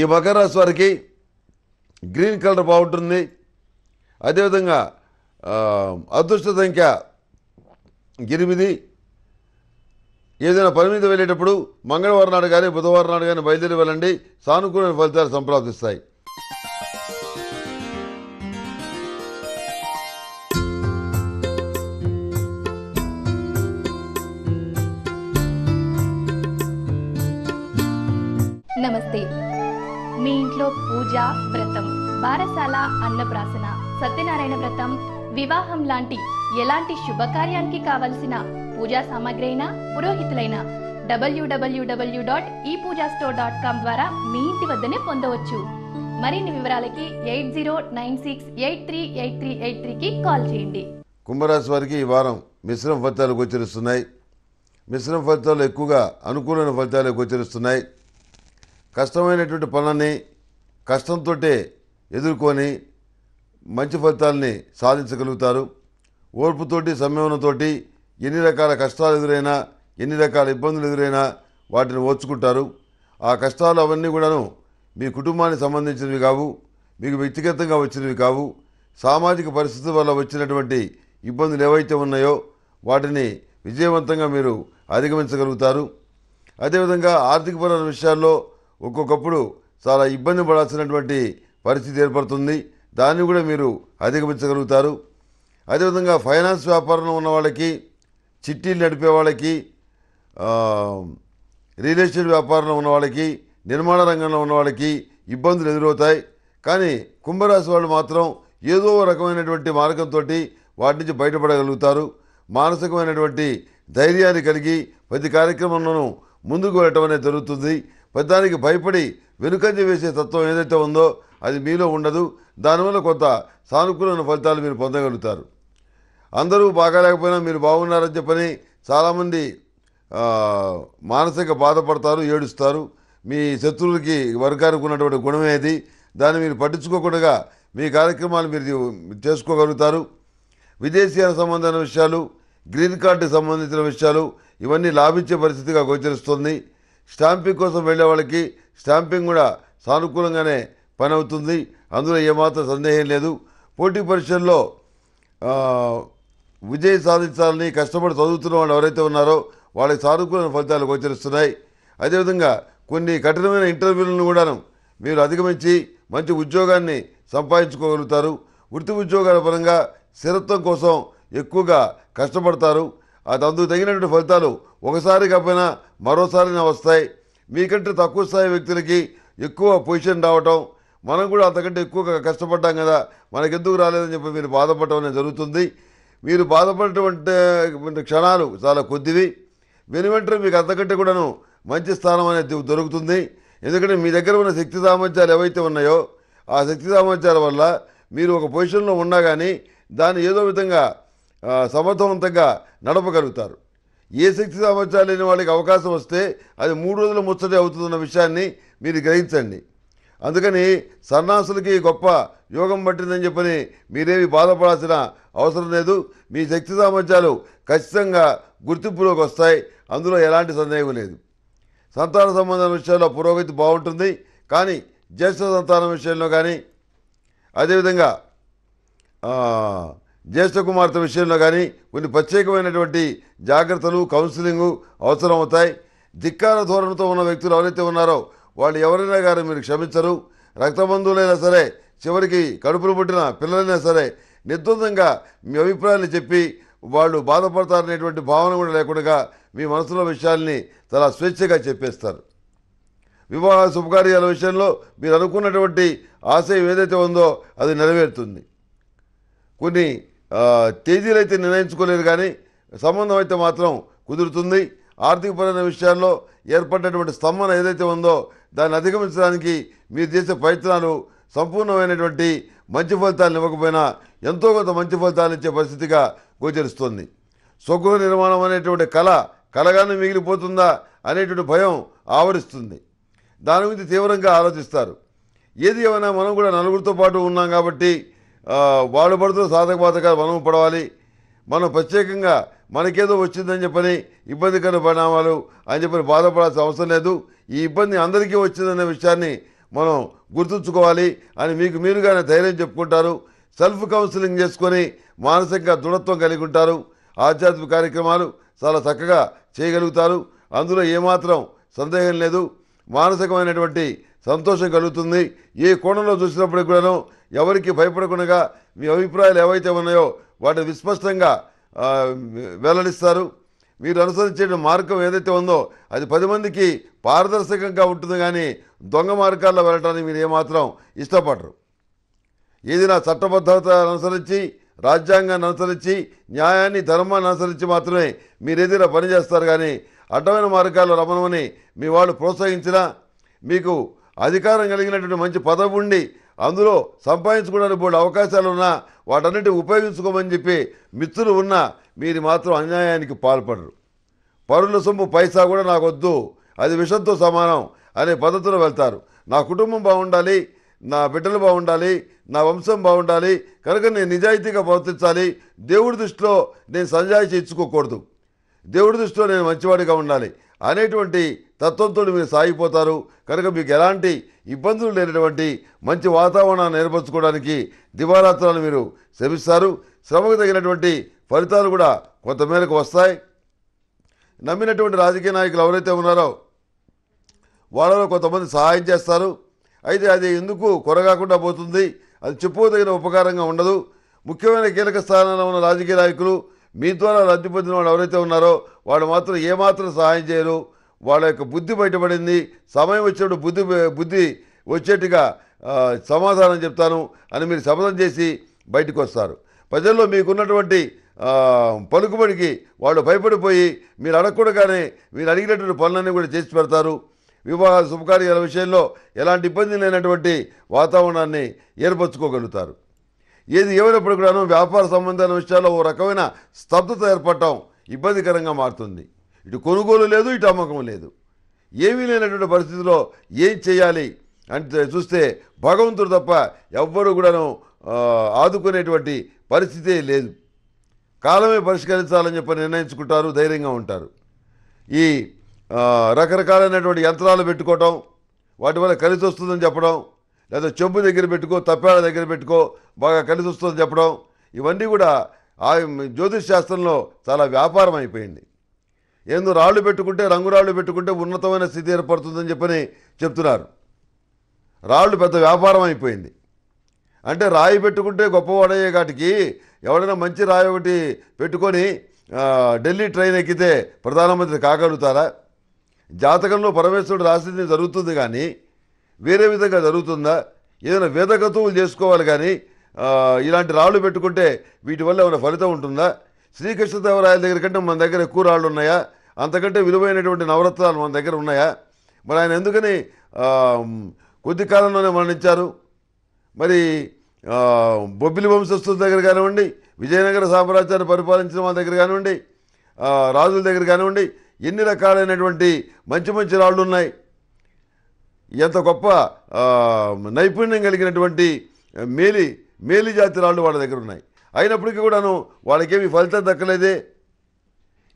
ఈ మకర రాశి వారికి గ్రీన్ కలర్ బాగుంటుంది అదేవిధంగా అదృష్ట సంఖ్య ఎనిమిది ఏదైనా పని మీద వెళ్ళేటప్పుడు మంగళవారం నాడు కానీ బుధవారం నాడు కానీ బయలుదేరి వెళ్ళండి సానుకూలమైన ఫలితాలు సంప్రాప్తిస్తాయి పూజ వ్రతం బారసాల అన్నప్రాసన సత్యనారాయణ వ్రతం వివాహం లాంటి ఎలాంటి శుభకార్యానికి కావలసిన పూజా సామాగ్రి అయినా పురోహితులైన డబ్ల్యూడబ్ల్యూడబ్ల్యూ డాట్ ఈ పూజా స్టోర్ డాట్ కామ్ ద్వారా మీ ఇంటి వద్దనే పొందవచ్చు మరిన్ని వివరాలకి eight zero nine six eight three eight three eight త్రీకి కాల్ చేయండి కుంభరాశి వారికి ఈ వారం మిశ్రమ ఫలితాలు గోచరిస్తున్నాయి మిశ్రమ ఫలితాలు ఎక్కువగా అనుకూలమైన ఫలితాలు గోచరిస్తున్నాయి కష్టమైనటువంటి పనులని కష్టంతో ఎదుర్కొని మంచి ఫలితాలని సాధించగలుగుతారు ఓర్పుతోటి సంయమనంతోటి ఎన్ని రకాల కష్టాలు ఎదురైనా ఎన్ని రకాల ఇబ్బందులు ఎదురైనా వాటిని ఓర్చుకుంటారు ఆ కష్టాలు అవన్నీ కూడాను మీ కుటుంబానికి సంబంధించినవి కావు మీకు వ్యక్తిగతంగా వచ్చినవి కావు సామాజిక పరిస్థితుల వల్ల వచ్చినటువంటి ఇబ్బందులు ఏవైతే ఉన్నాయో వాటిని విజయవంతంగా మీరు అధిగమించగలుగుతారు అదేవిధంగా ఆర్థికపరమైన విషయాల్లో ఒక్కొక్కప్పుడు చాలా ఇబ్బంది పడాల్సినటువంటి పరిస్థితి ఏర్పడుతుంది దాన్ని కూడా మీరు అధిగమించగలుగుతారు అదేవిధంగా ఫైనాన్స్ వ్యాపారంలో ఉన్న వాళ్ళకి చిట్టీలు నడిపే వాళ్ళకి రియల్ ఎస్టేట్ వ్యాపారంలో ఉన్న వాళ్ళకి నిర్మాణ రంగంలో ఉన్న వాళ్ళకి ఇబ్బందులు ఎదురవుతాయి కానీ కుంభరాశి వాళ్ళు మాత్రం ఏదో రకమైనటువంటి మార్గంతో వాటి నుంచి బయటపడగలుగుతారు మానసికమైనటువంటి ధైర్యాన్ని కలిగి ప్రతి కార్యక్రమంలోనూ ముందుకు వెళ్ళటం అనేది జరుగుతుంది పెద్దానికి భయపడి వెనుకంజ వేసే తత్వం ఏదైతే ఉందో అది మీలో ఉండదు దానివల్ల కొంత సానుకూలమైన ఫలితాలు మీరు పొందగలుగుతారు అందరూ బాగాలేకపోయినా మీరు బాగున్నారని చెప్పని చాలామంది మానసిక బాధపడతారు ఏడుస్తారు మీ శత్రువులకి వర్గానికి ఉన్నటువంటి గుణమేది దాన్ని మీరు పట్టించుకోకుండా మీ కార్యక్రమాలు మీరు చేసుకోగలుగుతారు విదేశీయాల సంబంధమైన విషయాలు గ్రీన్ కార్డుకి సంబంధించిన విషయాలు ఇవన్నీ లాభించే పరిస్థితిగా గోచరిస్తుంది స్టాంపింగ్ కోసం వెళ్ళే వాళ్ళకి స్టాంపింగ్ కూడా సానుకూలంగానే పని అవుతుంది అందులో ఏమాత్రం సందేహం లేదు పోటీ పరీక్షల్లో విజయం సాధించాలని కష్టపడి చదువుతున్న వాళ్ళు ఎవరైతే ఉన్నారో వాళ్ళకి సానుకూలమైన ఫలితాలు గోచరిస్తున్నాయి అదేవిధంగా కొన్ని కఠినమైన ఇంటర్వ్యూలను కూడాను మీరు అధిగమించి మంచి ఉద్యోగాన్ని సంపాదించుకోగలుగుతారు వృత్తి ఉద్యోగాల పరంగా స్థిరత్వం కోసం ఎక్కువగా కష్టపడతారు అది అందుకు తగినటువంటి ఫలితాలు ఒకసారి కాకపోయినా మరోసారి వస్తాయి మీకంటే తక్కువ స్థాయి వ్యక్తులకి ఎక్కువ పొజిషన్ రావటం మనం కూడా అంతకంటే ఎక్కువగా కష్టపడ్డాం కదా మనకెందుకు రాలేదని చెప్పి మీరు బాధపడటం అనేది జరుగుతుంది మీరు బాధపడేటువంటి క్షణాలు చాలా కొద్దివి వెను వెంటనే మీకు అంతకంటే కూడాను మంచి స్థానం అనేది దొరుకుతుంది ఎందుకంటే మీ దగ్గర ఉన్న శక్తి సామర్థ్యాలు ఏవైతే ఉన్నాయో ఆ శక్తి సామర్థ్యాల వల్ల మీరు ఒక పొజిషన్లో ఉన్నా కానీ దాన్ని ఏదో విధంగా సమర్థవంతంగా నడపగలుగుతారు ఏ శక్తి సామర్థ్యాలు లేని వాళ్ళకి అవకాశం వస్తే అది మూడు రోజుల ముచ్చట అవుతుందన్న విషయాన్ని మీరు గ్రహించండి అందుకని సన్నాసులకి గొప్ప యోగం పట్టిందని చెప్పని మీరేమి బాధపడాల్సిన అవసరం లేదు మీ శక్తి సామర్థ్యాలు ఖచ్చితంగా గుర్తింపులోకి వస్తాయి అందులో ఎలాంటి సందేహం లేదు సంతాన సంబంధం విషయాల్లో పురోగతి బాగుంటుంది కానీ జ్యేష్ఠ సంతానం విషయంలో కానీ అదేవిధంగా జ్యేష్ఠ కుమార్తె విషయంలో కానీ కొన్ని ప్రత్యేకమైనటువంటి జాగ్రత్తలు కౌన్సిలింగు అవసరం అవుతాయి ధిక్కార ధోరణితో ఉన్న వ్యక్తులు ఎవరైతే ఉన్నారో వాళ్ళు ఎవరైనా కానీ మీరు క్షమించరు రక్తబంధువులైనా సరే చివరికి కడుపులు పుట్టిన పిల్లలైనా సరే నిర్ద్వందంగా మీ అభిప్రాయాన్ని చెప్పి వాళ్ళు బాధపడతారనేటువంటి భావన కూడా లేకుండా మీ మనసులో విషయాల్ని చాలా స్వేచ్ఛగా చెప్పేస్తారు వివాహ శుభకార్యాల విషయంలో మీరు అనుకున్నటువంటి ఆశయం ఏదైతే ఉందో అది నెరవేరుతుంది కొన్ని తేదీలు అయితే నిర్ణయించుకోలేరు కానీ సంబంధం అయితే మాత్రం కుదురుతుంది ఆర్థికపరమైన విషయాల్లో ఏర్పడినటువంటి స్తంభన ఏదైతే ఉందో దాన్ని అధిగమించడానికి మీరు చేసే ప్రయత్నాలు సంపూర్ణమైనటువంటి మంచి ఫలితాలు ఇవ్వకపోయినా ఎంతో కొంత మంచి ఫలితాలు ఇచ్చే పరిస్థితిగా గోచరిస్తుంది స్వగృహ నిర్మాణం అనేటువంటి కళ కలగానే మిగిలిపోతుందా అనేటువంటి భయం ఆవరిస్తుంది దాని గురించి తీవ్రంగా ఆలోచిస్తారు ఏది ఏమైనా మనం కూడా నలుగురితో పాటు ఉన్నాం కాబట్టి వాళ్ళు పడుతున్న సాధక బాధకాలు మనం పడవాలి మనం ప్రత్యేకంగా మనకేదో వచ్చిందని చెప్పని ఇబ్బందికర పరిణామాలు అని చెప్పని బాధపడాల్సిన అవసరం లేదు ఈ ఇబ్బంది అందరికీ వచ్చిందనే విషయాన్ని మనం గుర్తుంచుకోవాలి అని మీకు మీరుగానే ధైర్యం చెప్పుకుంటారు సెల్ఫ్ కౌన్సిలింగ్ చేసుకొని మానసికంగా దృఢత్వం కలిగి ఉంటారు ఆధ్యాత్మిక కార్యక్రమాలు చాలా చక్కగా చేయగలుగుతారు అందులో ఏమాత్రం సందేహం లేదు మానసికమైనటువంటి సంతోషం కలుగుతుంది ఏ కోణంలో చూసినప్పటికి కూడాను ఎవరికి భయపడకుండా మీ అభిప్రాయాలు ఏవైతే ఉన్నాయో వాటిని విస్పష్టంగా వెల్లడిస్తారు మీరు అనుసరించే మార్గం ఏదైతే ఉందో అది పది మందికి పారదర్శకంగా ఉంటుంది కానీ దొంగ మార్గాల్లో వెళ్ళటానికి మీరు ఏమాత్రం ఇష్టపడరు ఏదైనా చట్టబద్ధత అనుసరించి రాజ్యాంగాన్ని అనుసరించి న్యాయాన్ని ధర్మాన్ని అనుసరించి మాత్రమే మీరు ఏదైనా పనిచేస్తారు కానీ అడ్డమైన మార్గాల్లో రమణమని మీ వాళ్ళు ప్రోత్సహించినా మీకు అధికారం కలిగినటువంటి మంచి పదవి ఉండి అందులో సంపాదించుకోవడానికి బోర్డు అవకాశాలు ఉన్నా వాటన్నిటి ఉపయోగించుకోమని చెప్పి మిత్రులు ఉన్నా మీరు మాత్రం అన్యాయానికి పాల్పడరు పరుల సొమ్ము పైసా కూడా నాకొద్దు అది విషంతో సమానం అనే పద్ధతిలో వెళ్తారు నా కుటుంబం బాగుండాలి నా బిడ్డలు బాగుండాలి నా వంశం బాగుండాలి కనుక నేను నిజాయితీగా ప్రవర్తించాలి దేవుడి దృష్టిలో నేను సంజాయి చేయించుకోకూడదు దేవుడి దృష్టిలో నేను మంచివాడిగా ఉండాలి అనేటువంటి తత్వంతో మీరు సాగిపోతారు కనుక మీకు ఎలాంటి ఇబ్బందులు లేనటువంటి మంచి వాతావరణాన్ని ఏర్పరచుకోవడానికి దివారాత్రాలు మీరు శ్రమిస్తారు శ్రమకు తగినటువంటి ఫలితాలు కూడా కొంతమేరకు వస్తాయి నమ్మినటువంటి రాజకీయ నాయకులు ఎవరైతే ఉన్నారో వాళ్ళలో కొంతమంది సహాయం చేస్తారు అయితే అది ఎందుకు కొరగాకుండా పోతుంది అది చెప్పుకోదగిన ఉపకారంగా ఉండదు ముఖ్యమైన కీలక స్థానంలో ఉన్న రాజకీయ నాయకులు మీ ద్వారా లబ్ధి పొందిన వాళ్ళు ఎవరైతే ఉన్నారో వాళ్ళు మాత్రం ఏమాత్రం సహాయం చేయరు వాళ్ళ యొక్క బుద్ధి బయటపడింది సమయం వచ్చినప్పుడు బుద్ధి బుద్ధి వచ్చేట్టుగా సమాధానం చెప్తాను అని మీరు శపథం చేసి బయటకు వస్తారు ప్రజల్లో మీకున్నటువంటి పలుకుబడికి వాళ్ళు భయపడిపోయి మీరు అడగకూడగానే మీరు అడిగినటువంటి పనులన్నీ కూడా చేసి పెడతారు వివాహ శుభకార్యాల విషయంలో ఎలాంటి ఇబ్బంది లేనటువంటి వాతావరణాన్ని ఏర్పరచుకోగలుగుతారు ఏది ఏమైనప్పుడు కూడా వ్యాపార సంబంధాల విషయాల్లో ఓ రకమైన స్తబ్దత ఏర్పడటం ఇబ్బందికరంగా మారుతుంది ఇటు కొనుగోలు లేదు ఇటు అమ్మకం లేదు ఏమీ లేనటువంటి పరిస్థితిలో ఏం చేయాలి అంటే చూస్తే భగవంతుడు తప్ప ఎవ్వరూ కూడాను ఆదుకునేటువంటి పరిస్థితే లేదు కాలమే పరిష్కరించాలని చెప్పి నిర్ణయించుకుంటారు ధైర్యంగా ఉంటారు ఈ రకరకాలైనటువంటి యంత్రాలు పెట్టుకోవటం వాటి వల్ల కలిసి వస్తుందని చెప్పడం లేదా చెంపు దగ్గర పెట్టుకో తప్పేళ్ళ దగ్గర పెట్టుకో బాగా కలిసి వస్తుందని చెప్పడం ఇవన్నీ కూడా ఆ జ్యోతిష్ శాస్త్రంలో చాలా వ్యాపారం అయిపోయింది ఏందో రాళ్ళు పెట్టుకుంటే రంగురాళ్ళు పెట్టుకుంటే ఉన్నతమైన స్థితి ఏర్పడుతుందని చెప్పని చెప్తున్నారు రాళ్ళు పెద్ద వ్యాపారం అయిపోయింది అంటే రాయి పెట్టుకుంటే గొప్పవాడయ్యే కాటికి ఎవడైనా మంచి రాయి ఒకటి పెట్టుకొని ఢిల్లీ ట్రైన్ ఎక్కితే ప్రధానమంత్రి కాగలుగుతారా జాతకంలో పరమేశ్వరుడు రాసింది జరుగుతుంది కానీ వేరే విధంగా జరుగుతుందా ఏదైనా వేదగతువులు చేసుకోవాలి కానీ ఇలాంటి రాళ్ళు పెట్టుకుంటే వీటి వల్ల ఏమైనా ఫలితం ఉంటుందా శ్రీకృష్ణదేవరాయల దగ్గర కంటే మన దగ్గర ఎక్కువ రాళ్ళు ఉన్నాయా అంతకంటే విలువైనటువంటి నవరత్నాలు మన దగ్గర ఉన్నాయా మరి ఆయన ఎందుకని కొద్ది కాలంలోనే మరణించారు మరి బొబ్బిలి వంశస్థుల దగ్గర కానివ్వండి విజయనగర సామ్రాజ్యాన్ని పరిపాలించిన వాళ్ళ దగ్గర కానివ్వండి రాజుల దగ్గర కానివ్వండి ఎన్ని రకాలైనటువంటి మంచి మంచి రాళ్ళు ఉన్నాయి ఎంత గొప్ప నైపుణ్యం కలిగినటువంటి మేలి మేలి జాతి రాళ్ళు వాళ్ళ దగ్గర ఉన్నాయి అయినప్పటికీ కూడాను వాళ్ళకేమి ఫలితం దక్కలేదే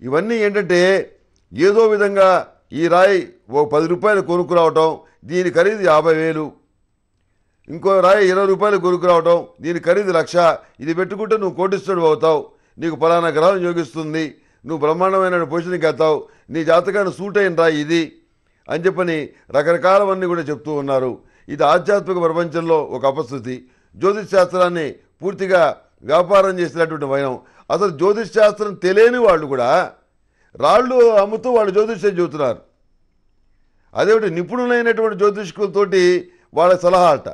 ఇవన్నీ ఏంటంటే ఏదో విధంగా ఈ రాయి ఓ పది రూపాయలు కొనుక్కురావటం దీని ఖరీదు యాభై వేలు ఇంకో రాయి ఇరవై రూపాయలు కొనుక్కురావటం దీని ఖరీదు లక్ష ఇది పెట్టుకుంటే నువ్వు కోటిస్తుడు అవుతావు నీకు ఫలానా గ్రహం యోగిస్తుంది నువ్వు బ్రహ్మాండమైన పొజిషన్కి వెళ్తావు నీ జాతకాన్ని సూట్ అయిన రాయి ఇది అని చెప్పని రకరకాలవన్నీ కూడా చెప్తూ ఉన్నారు ఇది ఆధ్యాత్మిక ప్రపంచంలో ఒక అపస్థితి జ్యోతిష్ శాస్త్రాన్ని పూర్తిగా వ్యాపారం చేసినటువంటి వైనం అసలు జ్యోతిష్ శాస్త్రం తెలియని వాళ్ళు కూడా రాళ్ళు అమ్ముతూ వాళ్ళు జ్యోతిష్యం చెబుతున్నారు అదేమిటి నిపుణులైనటువంటి జ్యోతిష్కులతోటి వాళ్ళ సలహా అట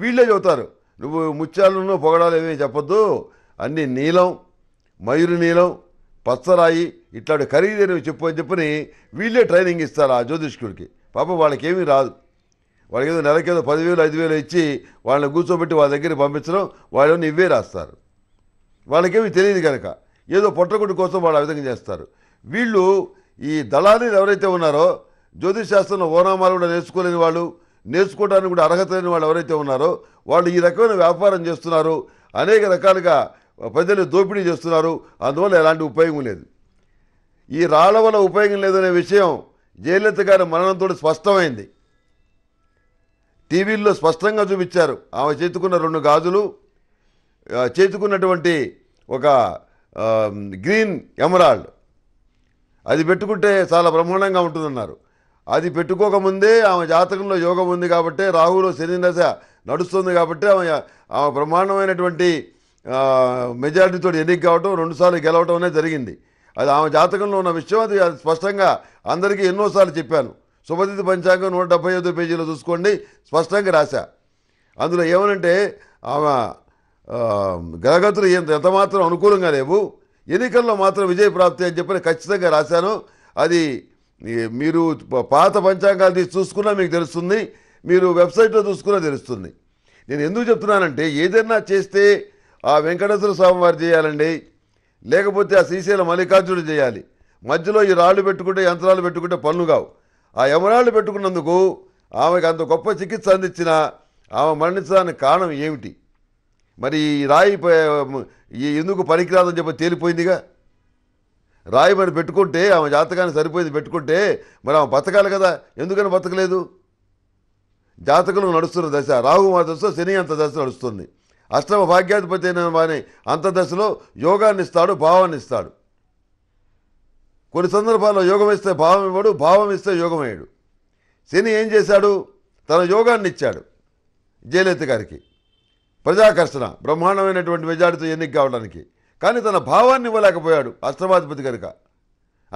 వీళ్ళే చెబుతారు నువ్వు ముత్యాలను పొగడాలు ఏమీ చెప్పొద్దు అన్నీ నీలం మయూరు నీలం పచ్చరాయి ఇట్లాంటి ఖరీదైనవి చెప్పు అని చెప్పని వీళ్ళే ట్రైనింగ్ ఇస్తారు ఆ జ్యోతిష్కుడికి పాపం వాళ్ళకేమీ రాదు వాళ్ళకేదో నెలకేదో పదివేలు ఐదు వేలు ఇచ్చి వాళ్ళని కూర్చోబెట్టి వాళ్ళ దగ్గర పంపించడం వాళ్ళని ఇవ్వే రాస్తారు వాళ్ళకేమి తెలియదు కనుక ఏదో పొట్టగుడి కోసం వాళ్ళు ఆ విధంగా చేస్తారు వీళ్ళు ఈ దళాలు ఎవరైతే ఉన్నారో జ్యోతిషాస్త్రంలో ఓనామాలు కూడా నేర్చుకోలేని వాళ్ళు నేర్చుకోవడానికి కూడా అర్హత లేని వాళ్ళు ఎవరైతే ఉన్నారో వాళ్ళు ఈ రకమైన వ్యాపారం చేస్తున్నారు అనేక రకాలుగా ప్రజలు దోపిడీ చేస్తున్నారు అందువల్ల ఎలాంటి ఉపయోగం లేదు ఈ రాళ్ల వల్ల ఉపయోగం లేదనే విషయం జయలలిత గారి మరణంతో స్పష్టమైంది టీవీల్లో స్పష్టంగా చూపించారు ఆమె చేతుకున్న రెండు గాజులు చేతుకున్నటువంటి ఒక గ్రీన్ ఎమరాల్డ్ అది పెట్టుకుంటే చాలా బ్రహ్మాండంగా ఉంటుందన్నారు అది పెట్టుకోకముందే ఆమె జాతకంలో యోగం ఉంది కాబట్టి రాహులో శని దశ నడుస్తుంది కాబట్టి ఆమె ఆమె బ్రహ్మాండమైనటువంటి మెజారిటీతో ఎన్నిక కావటం రెండుసార్లు గెలవటం అనేది జరిగింది అది ఆమె జాతకంలో ఉన్న విషయం అది స్పష్టంగా అందరికీ ఎన్నోసార్లు చెప్పాను శుభతిథి పంచాంగం నూట డెబ్బై ఐదు పేజీలో చూసుకోండి స్పష్టంగా రాశా అందులో ఏమనంటే ఆమె గ్రహగతులు ఎంత మాత్రం అనుకూలంగా లేవు ఎన్నికల్లో మాత్రం విజయప్రాప్తి అని చెప్పి ఖచ్చితంగా రాశాను అది మీరు పాత పంచాంగాలు తీసి చూసుకున్నా మీకు తెలుస్తుంది మీరు వెబ్సైట్లో చూసుకున్నా తెలుస్తుంది నేను ఎందుకు చెప్తున్నానంటే ఏదైనా చేస్తే ఆ వెంకటేశ్వర స్వామి వారు చేయాలండి లేకపోతే ఆ శ్రీశైల మల్లికార్జునుడు చేయాలి మధ్యలో ఈ రాళ్ళు పెట్టుకుంటే యంత్రాలు పెట్టుకుంటే పనులు కావు ఆ యమరాళ్ళు పెట్టుకున్నందుకు ఆమెకు అంత గొప్ప చికిత్స అందించిన ఆమె మరణించడానికి కారణం ఏమిటి మరి రాయి ఎందుకు పనికిరాదని చెప్పి తేలిపోయిందిగా రాయి మరి పెట్టుకుంటే ఆమె జాతకాన్ని సరిపోయింది పెట్టుకుంటే మరి ఆమె బతకాలి కదా ఎందుకని బతకలేదు జాతకంలో నడుస్తున్న దశ రాహు మా దశ శని అంత దశ నడుస్తుంది అష్టమ భాగ్యాధిపతి అయిన వాని అంతర్దశలో యోగాన్ని ఇస్తాడు భావాన్ని ఇస్తాడు కొన్ని సందర్భాల్లో యోగం ఇస్తే భావం ఇవ్వడు భావం ఇస్తే అయ్యాడు శని ఏం చేశాడు తన యోగాన్ని ఇచ్చాడు జయలలిత గారికి ప్రజాకర్షణ బ్రహ్మాండమైనటువంటి మెజార్టీతో ఎన్నిక కావడానికి కానీ తన భావాన్ని ఇవ్వలేకపోయాడు అష్టమాధిపతి కనుక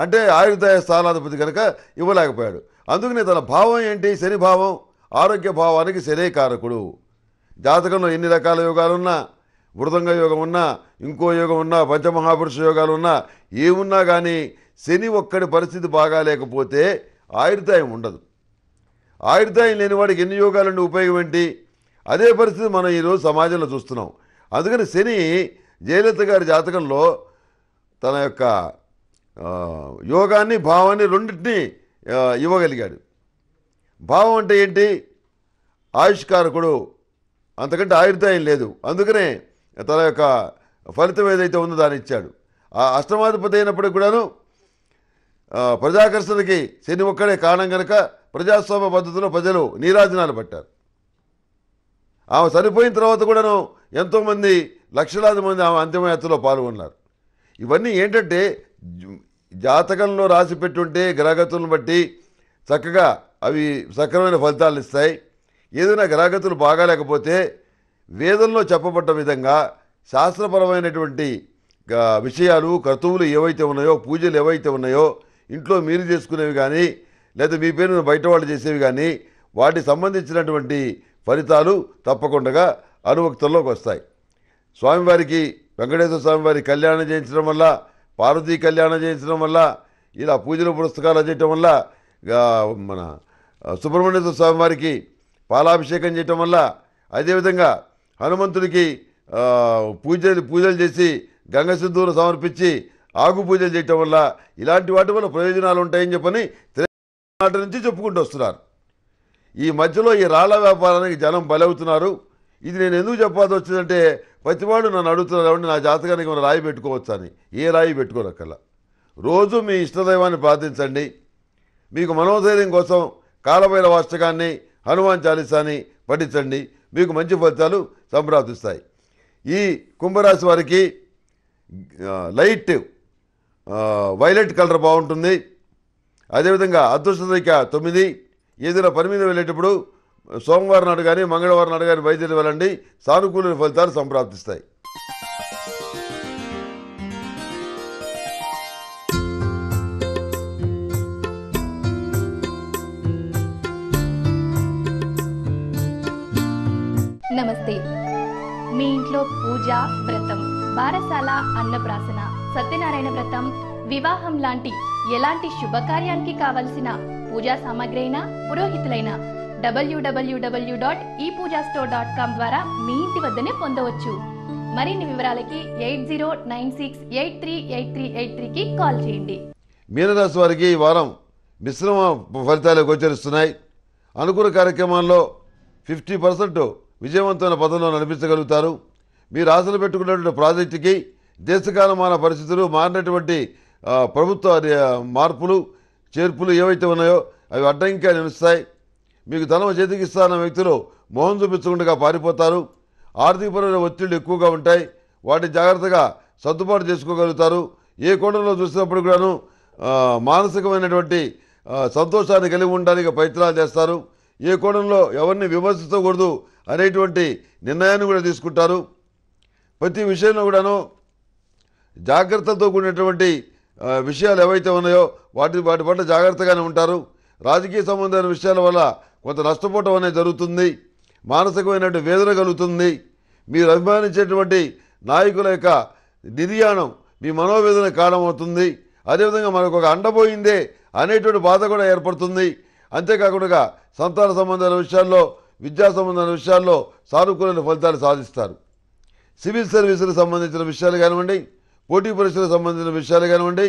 అంటే ఆయుర్దాయ స్థానాధిపతి కనుక ఇవ్వలేకపోయాడు అందుకనే తన భావం ఏంటి శని భావం ఆరోగ్య భావానికి శని కారకుడు జాతకంలో ఎన్ని రకాల యోగాలున్నా వృతంగ యోగం ఉన్నా ఇంకో యోగం ఉన్నా పంచమహాపురుష యోగాలు ఉన్నా ఏమున్నా కానీ శని ఒక్కడి పరిస్థితి బాగాలేకపోతే ఆయుర్దాయం ఉండదు ఆయుర్దాయం లేనివాడికి ఎన్ని యోగాలుండి ఉపయోగం ఏంటి అదే పరిస్థితి మనం ఈరోజు సమాజంలో చూస్తున్నాం అందుకని శని జయలలిత గారి జాతకంలో తన యొక్క యోగాన్ని భావాన్ని రెండింటినీ ఇవ్వగలిగాడు భావం అంటే ఏంటి ఆయుష్కారకుడు అంతకంటే ఆయుర్దాయం లేదు అందుకనే తన యొక్క ఫలితం ఏదైతే ఉందో దాన్ని ఇచ్చాడు ఆ అష్టమాధిపతి అయినప్పటికి కూడాను ప్రజాకర్షణకి శని ఒక్కడే కారణం కనుక ప్రజాస్వామ్య పద్ధతిలో ప్రజలు నీరాజనాలు పట్టారు ఆమె చనిపోయిన తర్వాత కూడాను ఎంతోమంది లక్షలాది మంది ఆమె అంతిమయాత్రలో పాల్గొన్నారు ఇవన్నీ ఏంటంటే జాతకంలో రాసి పెట్టుంటే గ్రహగతులను బట్టి చక్కగా అవి సక్రమైన ఫలితాలు ఇస్తాయి ఏదైనా గ్రహగతులు బాగాలేకపోతే వేదంలో చెప్పబడ్డ విధంగా శాస్త్రపరమైనటువంటి విషయాలు క్రతువులు ఏవైతే ఉన్నాయో పూజలు ఏవైతే ఉన్నాయో ఇంట్లో మీరు చేసుకునేవి కానీ లేదా మీ పేరును బయట వాళ్ళు చేసేవి కానీ వాటికి సంబంధించినటువంటి ఫలితాలు తప్పకుండా అనువక్తంలోకి వస్తాయి స్వామివారికి వెంకటేశ్వర స్వామివారి కళ్యాణం చేయించడం వల్ల పార్వతీ కళ్యాణం చేయించడం వల్ల ఇలా పూజల పురస్కారాలు చేయటం వల్ల మన సుబ్రహ్మణ్యేశ్వర స్వామివారికి పాలాభిషేకం చేయటం వల్ల అదేవిధంగా హనుమంతుడికి పూజలు పూజలు చేసి గంగ సమర్పించి ఆగు పూజలు చేయటం వల్ల ఇలాంటి వాటి వల్ల ప్రయోజనాలు ఉంటాయని చెప్పని నాటి నుంచి చెప్పుకుంటూ వస్తున్నారు ఈ మధ్యలో ఈ రాళ్ల వ్యాపారానికి జనం బలవుతున్నారు ఇది నేను ఎందుకు చెప్పాల్సి వచ్చిందంటే ప్రతివాడు నన్ను అడుగుతున్నారు కాబట్టి నా జాతకానికి మనం రాయి పెట్టుకోవచ్చు అని ఏ రాయి పెట్టుకోనక్కల రోజు మీ ఇష్టదైవాన్ని ప్రార్థించండి మీకు మనోధైర్యం కోసం కాలభైర వాష్టకాన్ని హనుమాన్ చాలీసాని పఠించండి మీకు మంచి ఫలితాలు సంప్రాప్తిస్తాయి ఈ కుంభరాశి వారికి లైట్ వైలెట్ కలర్ బాగుంటుంది అదేవిధంగా అదృష్టరేఖ తొమ్మిది ఏదైనా పని మీద వెళ్ళేటప్పుడు సోమవారం నాడు కానీ మంగళవారం నాడు కానీ బయలుదేరి వెళ్ళండి సానుకూల ఫలితాలు సంప్రాప్తిస్తాయి నమస్తే మీ ఇంట్లో పూజ వ్రతం బారసాల అన్నప్రాసన సత్యనారాయణ వ్రతం వివాహం లాంటి ఎలాంటి శుభకార్యానికి కావలసిన పూజా సామాగ్రి అయినా డబ్ల్యూడబ్ల్యూడబ్ల్యూ డాట్ ఈ పూజా స్టోర్ డాట్ కామ్ ద్వారా మీ ఇంటి వద్దనే పొందవచ్చు మరిన్ని వివరాలకి eight zero nine six eight three eight three eight త్రీకి కాల్ చేయండి మీనరాశి వారికి ఈ వారం మిశ్రమ ఫలితాలు గోచరిస్తున్నాయి అనుకూల కార్యక్రమాల్లో ఫిఫ్టీ పర్సెంట్ విజయవంతమైన పదంలో నడిపించగలుగుతారు మీరు ఆశలు పెట్టుకున్నటువంటి ప్రాజెక్టుకి దేశకాలమాన పరిస్థితులు మారినటువంటి ప్రభుత్వ మార్పులు చేర్పులు ఏవైతే ఉన్నాయో అవి అడ్డంకిగా నిలుస్తాయి మీకు ధనం చేతికి ఇస్తానన్న వ్యక్తులు మోహం చూపించకుండా పారిపోతారు ఆర్థికపరమైన ఒత్తిళ్లు ఎక్కువగా ఉంటాయి వాటిని జాగ్రత్తగా సర్దుబాటు చేసుకోగలుగుతారు ఏ కోణంలో చూసినప్పుడు కూడాను మానసికమైనటువంటి సంతోషాన్ని కలిగి ఉండడానికి ప్రయత్నాలు చేస్తారు ఏ కోణంలో ఎవరిని విమర్శించకూడదు అనేటువంటి నిర్ణయాన్ని కూడా తీసుకుంటారు ప్రతి విషయంలో కూడాను జాగ్రత్తతో కూడినటువంటి విషయాలు ఏవైతే ఉన్నాయో వాటి వాటి పట్ల జాగ్రత్తగానే ఉంటారు రాజకీయ సంబంధమైన విషయాల వల్ల కొంత నష్టపోవటం అనేది జరుగుతుంది మానసికమైనటువంటి వేదన కలుగుతుంది మీరు అభిమానించేటువంటి నాయకుల యొక్క నిర్యాణం మీ మనోవేదన కారణమవుతుంది అదేవిధంగా మనకు ఒక అండపోయిందే అనేటువంటి బాధ కూడా ఏర్పడుతుంది అంతేకాకుండా సంతాన సంబంధాల విషయాల్లో విద్యా సంబంధాల విషయాల్లో సానుకూల ఫలితాలు సాధిస్తారు సివిల్ సర్వీసులకు సంబంధించిన విషయాలు కానివ్వండి పోటీ పరీక్షలకు సంబంధించిన విషయాలు కానివ్వండి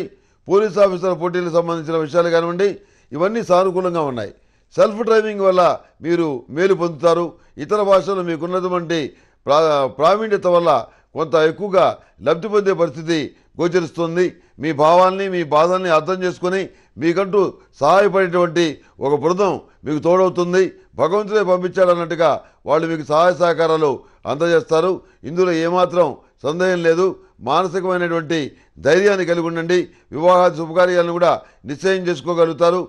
పోలీస్ ఆఫీసర్ పోటీలకు సంబంధించిన విషయాలు కానివ్వండి ఇవన్నీ సానుకూలంగా ఉన్నాయి సెల్ఫ్ డ్రైవింగ్ వల్ల మీరు మేలు పొందుతారు ఇతర భాషలో మీకున్నటువంటి ప్రా ప్రావీణ్యత వల్ల కొంత ఎక్కువగా లబ్ధి పొందే పరిస్థితి గోచరిస్తుంది మీ భావాల్ని మీ బాధల్ని అర్థం చేసుకొని మీకంటూ సహాయపడేటువంటి ఒక బృందం మీకు తోడవుతుంది భగవంతుడే పంపించాడన్నట్టుగా వాళ్ళు మీకు సహాయ సహకారాలు అందజేస్తారు ఇందులో ఏమాత్రం సందేహం లేదు మానసికమైనటువంటి ధైర్యాన్ని కలిగి ఉండండి వివాహ శుభకార్యాలను కూడా నిశ్చయం చేసుకోగలుగుతారు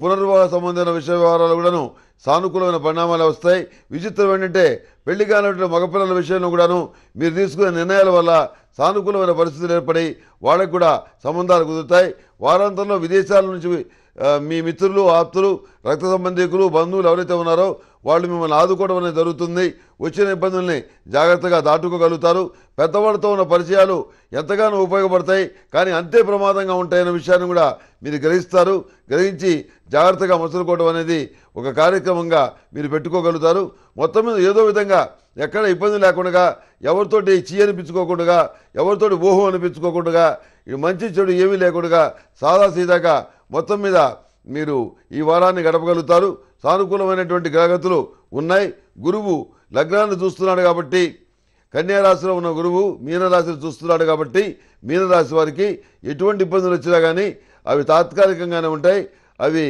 పునర్వివాహ సంబంధమైన విషయ వ్యవహారాలు కూడాను సానుకూలమైన పరిణామాలు వస్తాయి విచిత్రం ఏంటంటే పెళ్లి కానటువంటి మగపిల్లల విషయంలో కూడాను మీరు తీసుకునే నిర్ణయాల వల్ల సానుకూలమైన పరిస్థితులు ఏర్పడి వాళ్ళకు కూడా సంబంధాలు కుదురుతాయి వారాంతంలో విదేశాల నుంచి మీ మిత్రులు ఆప్తులు రక్త సంబంధికులు బంధువులు ఎవరైతే ఉన్నారో వాళ్ళు మిమ్మల్ని ఆదుకోవడం అనేది జరుగుతుంది వచ్చిన ఇబ్బందుల్ని జాగ్రత్తగా దాటుకోగలుగుతారు పెద్దవాళ్ళతో ఉన్న పరిచయాలు ఎంతగానో ఉపయోగపడతాయి కానీ అంతే ప్రమాదంగా ఉంటాయనే విషయాన్ని కూడా మీరు గ్రహిస్తారు గ్రహించి జాగ్రత్తగా మసులుకోవడం అనేది ఒక కార్యక్రమంగా మీరు పెట్టుకోగలుగుతారు మొత్తం మీద ఏదో విధంగా ఎక్కడ ఇబ్బంది లేకుండా ఎవరితోటి చీ అనిపించుకోకుండా ఎవరితోటి ఊహం అనిపించుకోకుండా మంచి చెడు ఏమీ లేకుండా సాదా సీదాగా మొత్తం మీద మీరు ఈ వారాన్ని గడపగలుగుతారు సానుకూలమైనటువంటి గ్రహగతులు ఉన్నాయి గురువు లగ్నాన్ని చూస్తున్నాడు కాబట్టి కన్యారాశిలో ఉన్న గురువు మీనరాశిని చూస్తున్నాడు కాబట్టి మీనరాశి వారికి ఎటువంటి ఇబ్బందులు వచ్చినా కానీ అవి తాత్కాలికంగానే ఉంటాయి అవి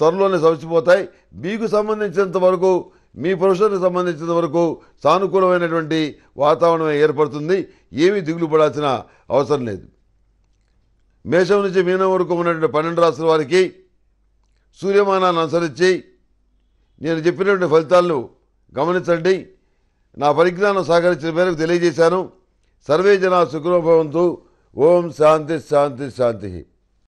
త్వరలోనే సమసిపోతాయి మీకు సంబంధించినంత వరకు మీ పురుషులకు సంబంధించినంత వరకు సానుకూలమైనటువంటి వాతావరణం ఏర్పడుతుంది ఏమీ దిగులు పడాల్సిన అవసరం లేదు మేషం నుంచి మీనం వరకు ఉన్నటువంటి పన్నెండు రాష్ట్రాల వారికి సూర్యమానాన్ని అనుసరించి నేను చెప్పినటువంటి ఫలితాలను గమనించండి నా పరిజ్ఞానం సహకరించిన మేరకు తెలియజేశాను సర్వే జనా సుఖనోభవంతు ఓం శాంతి శాంతి శాంతి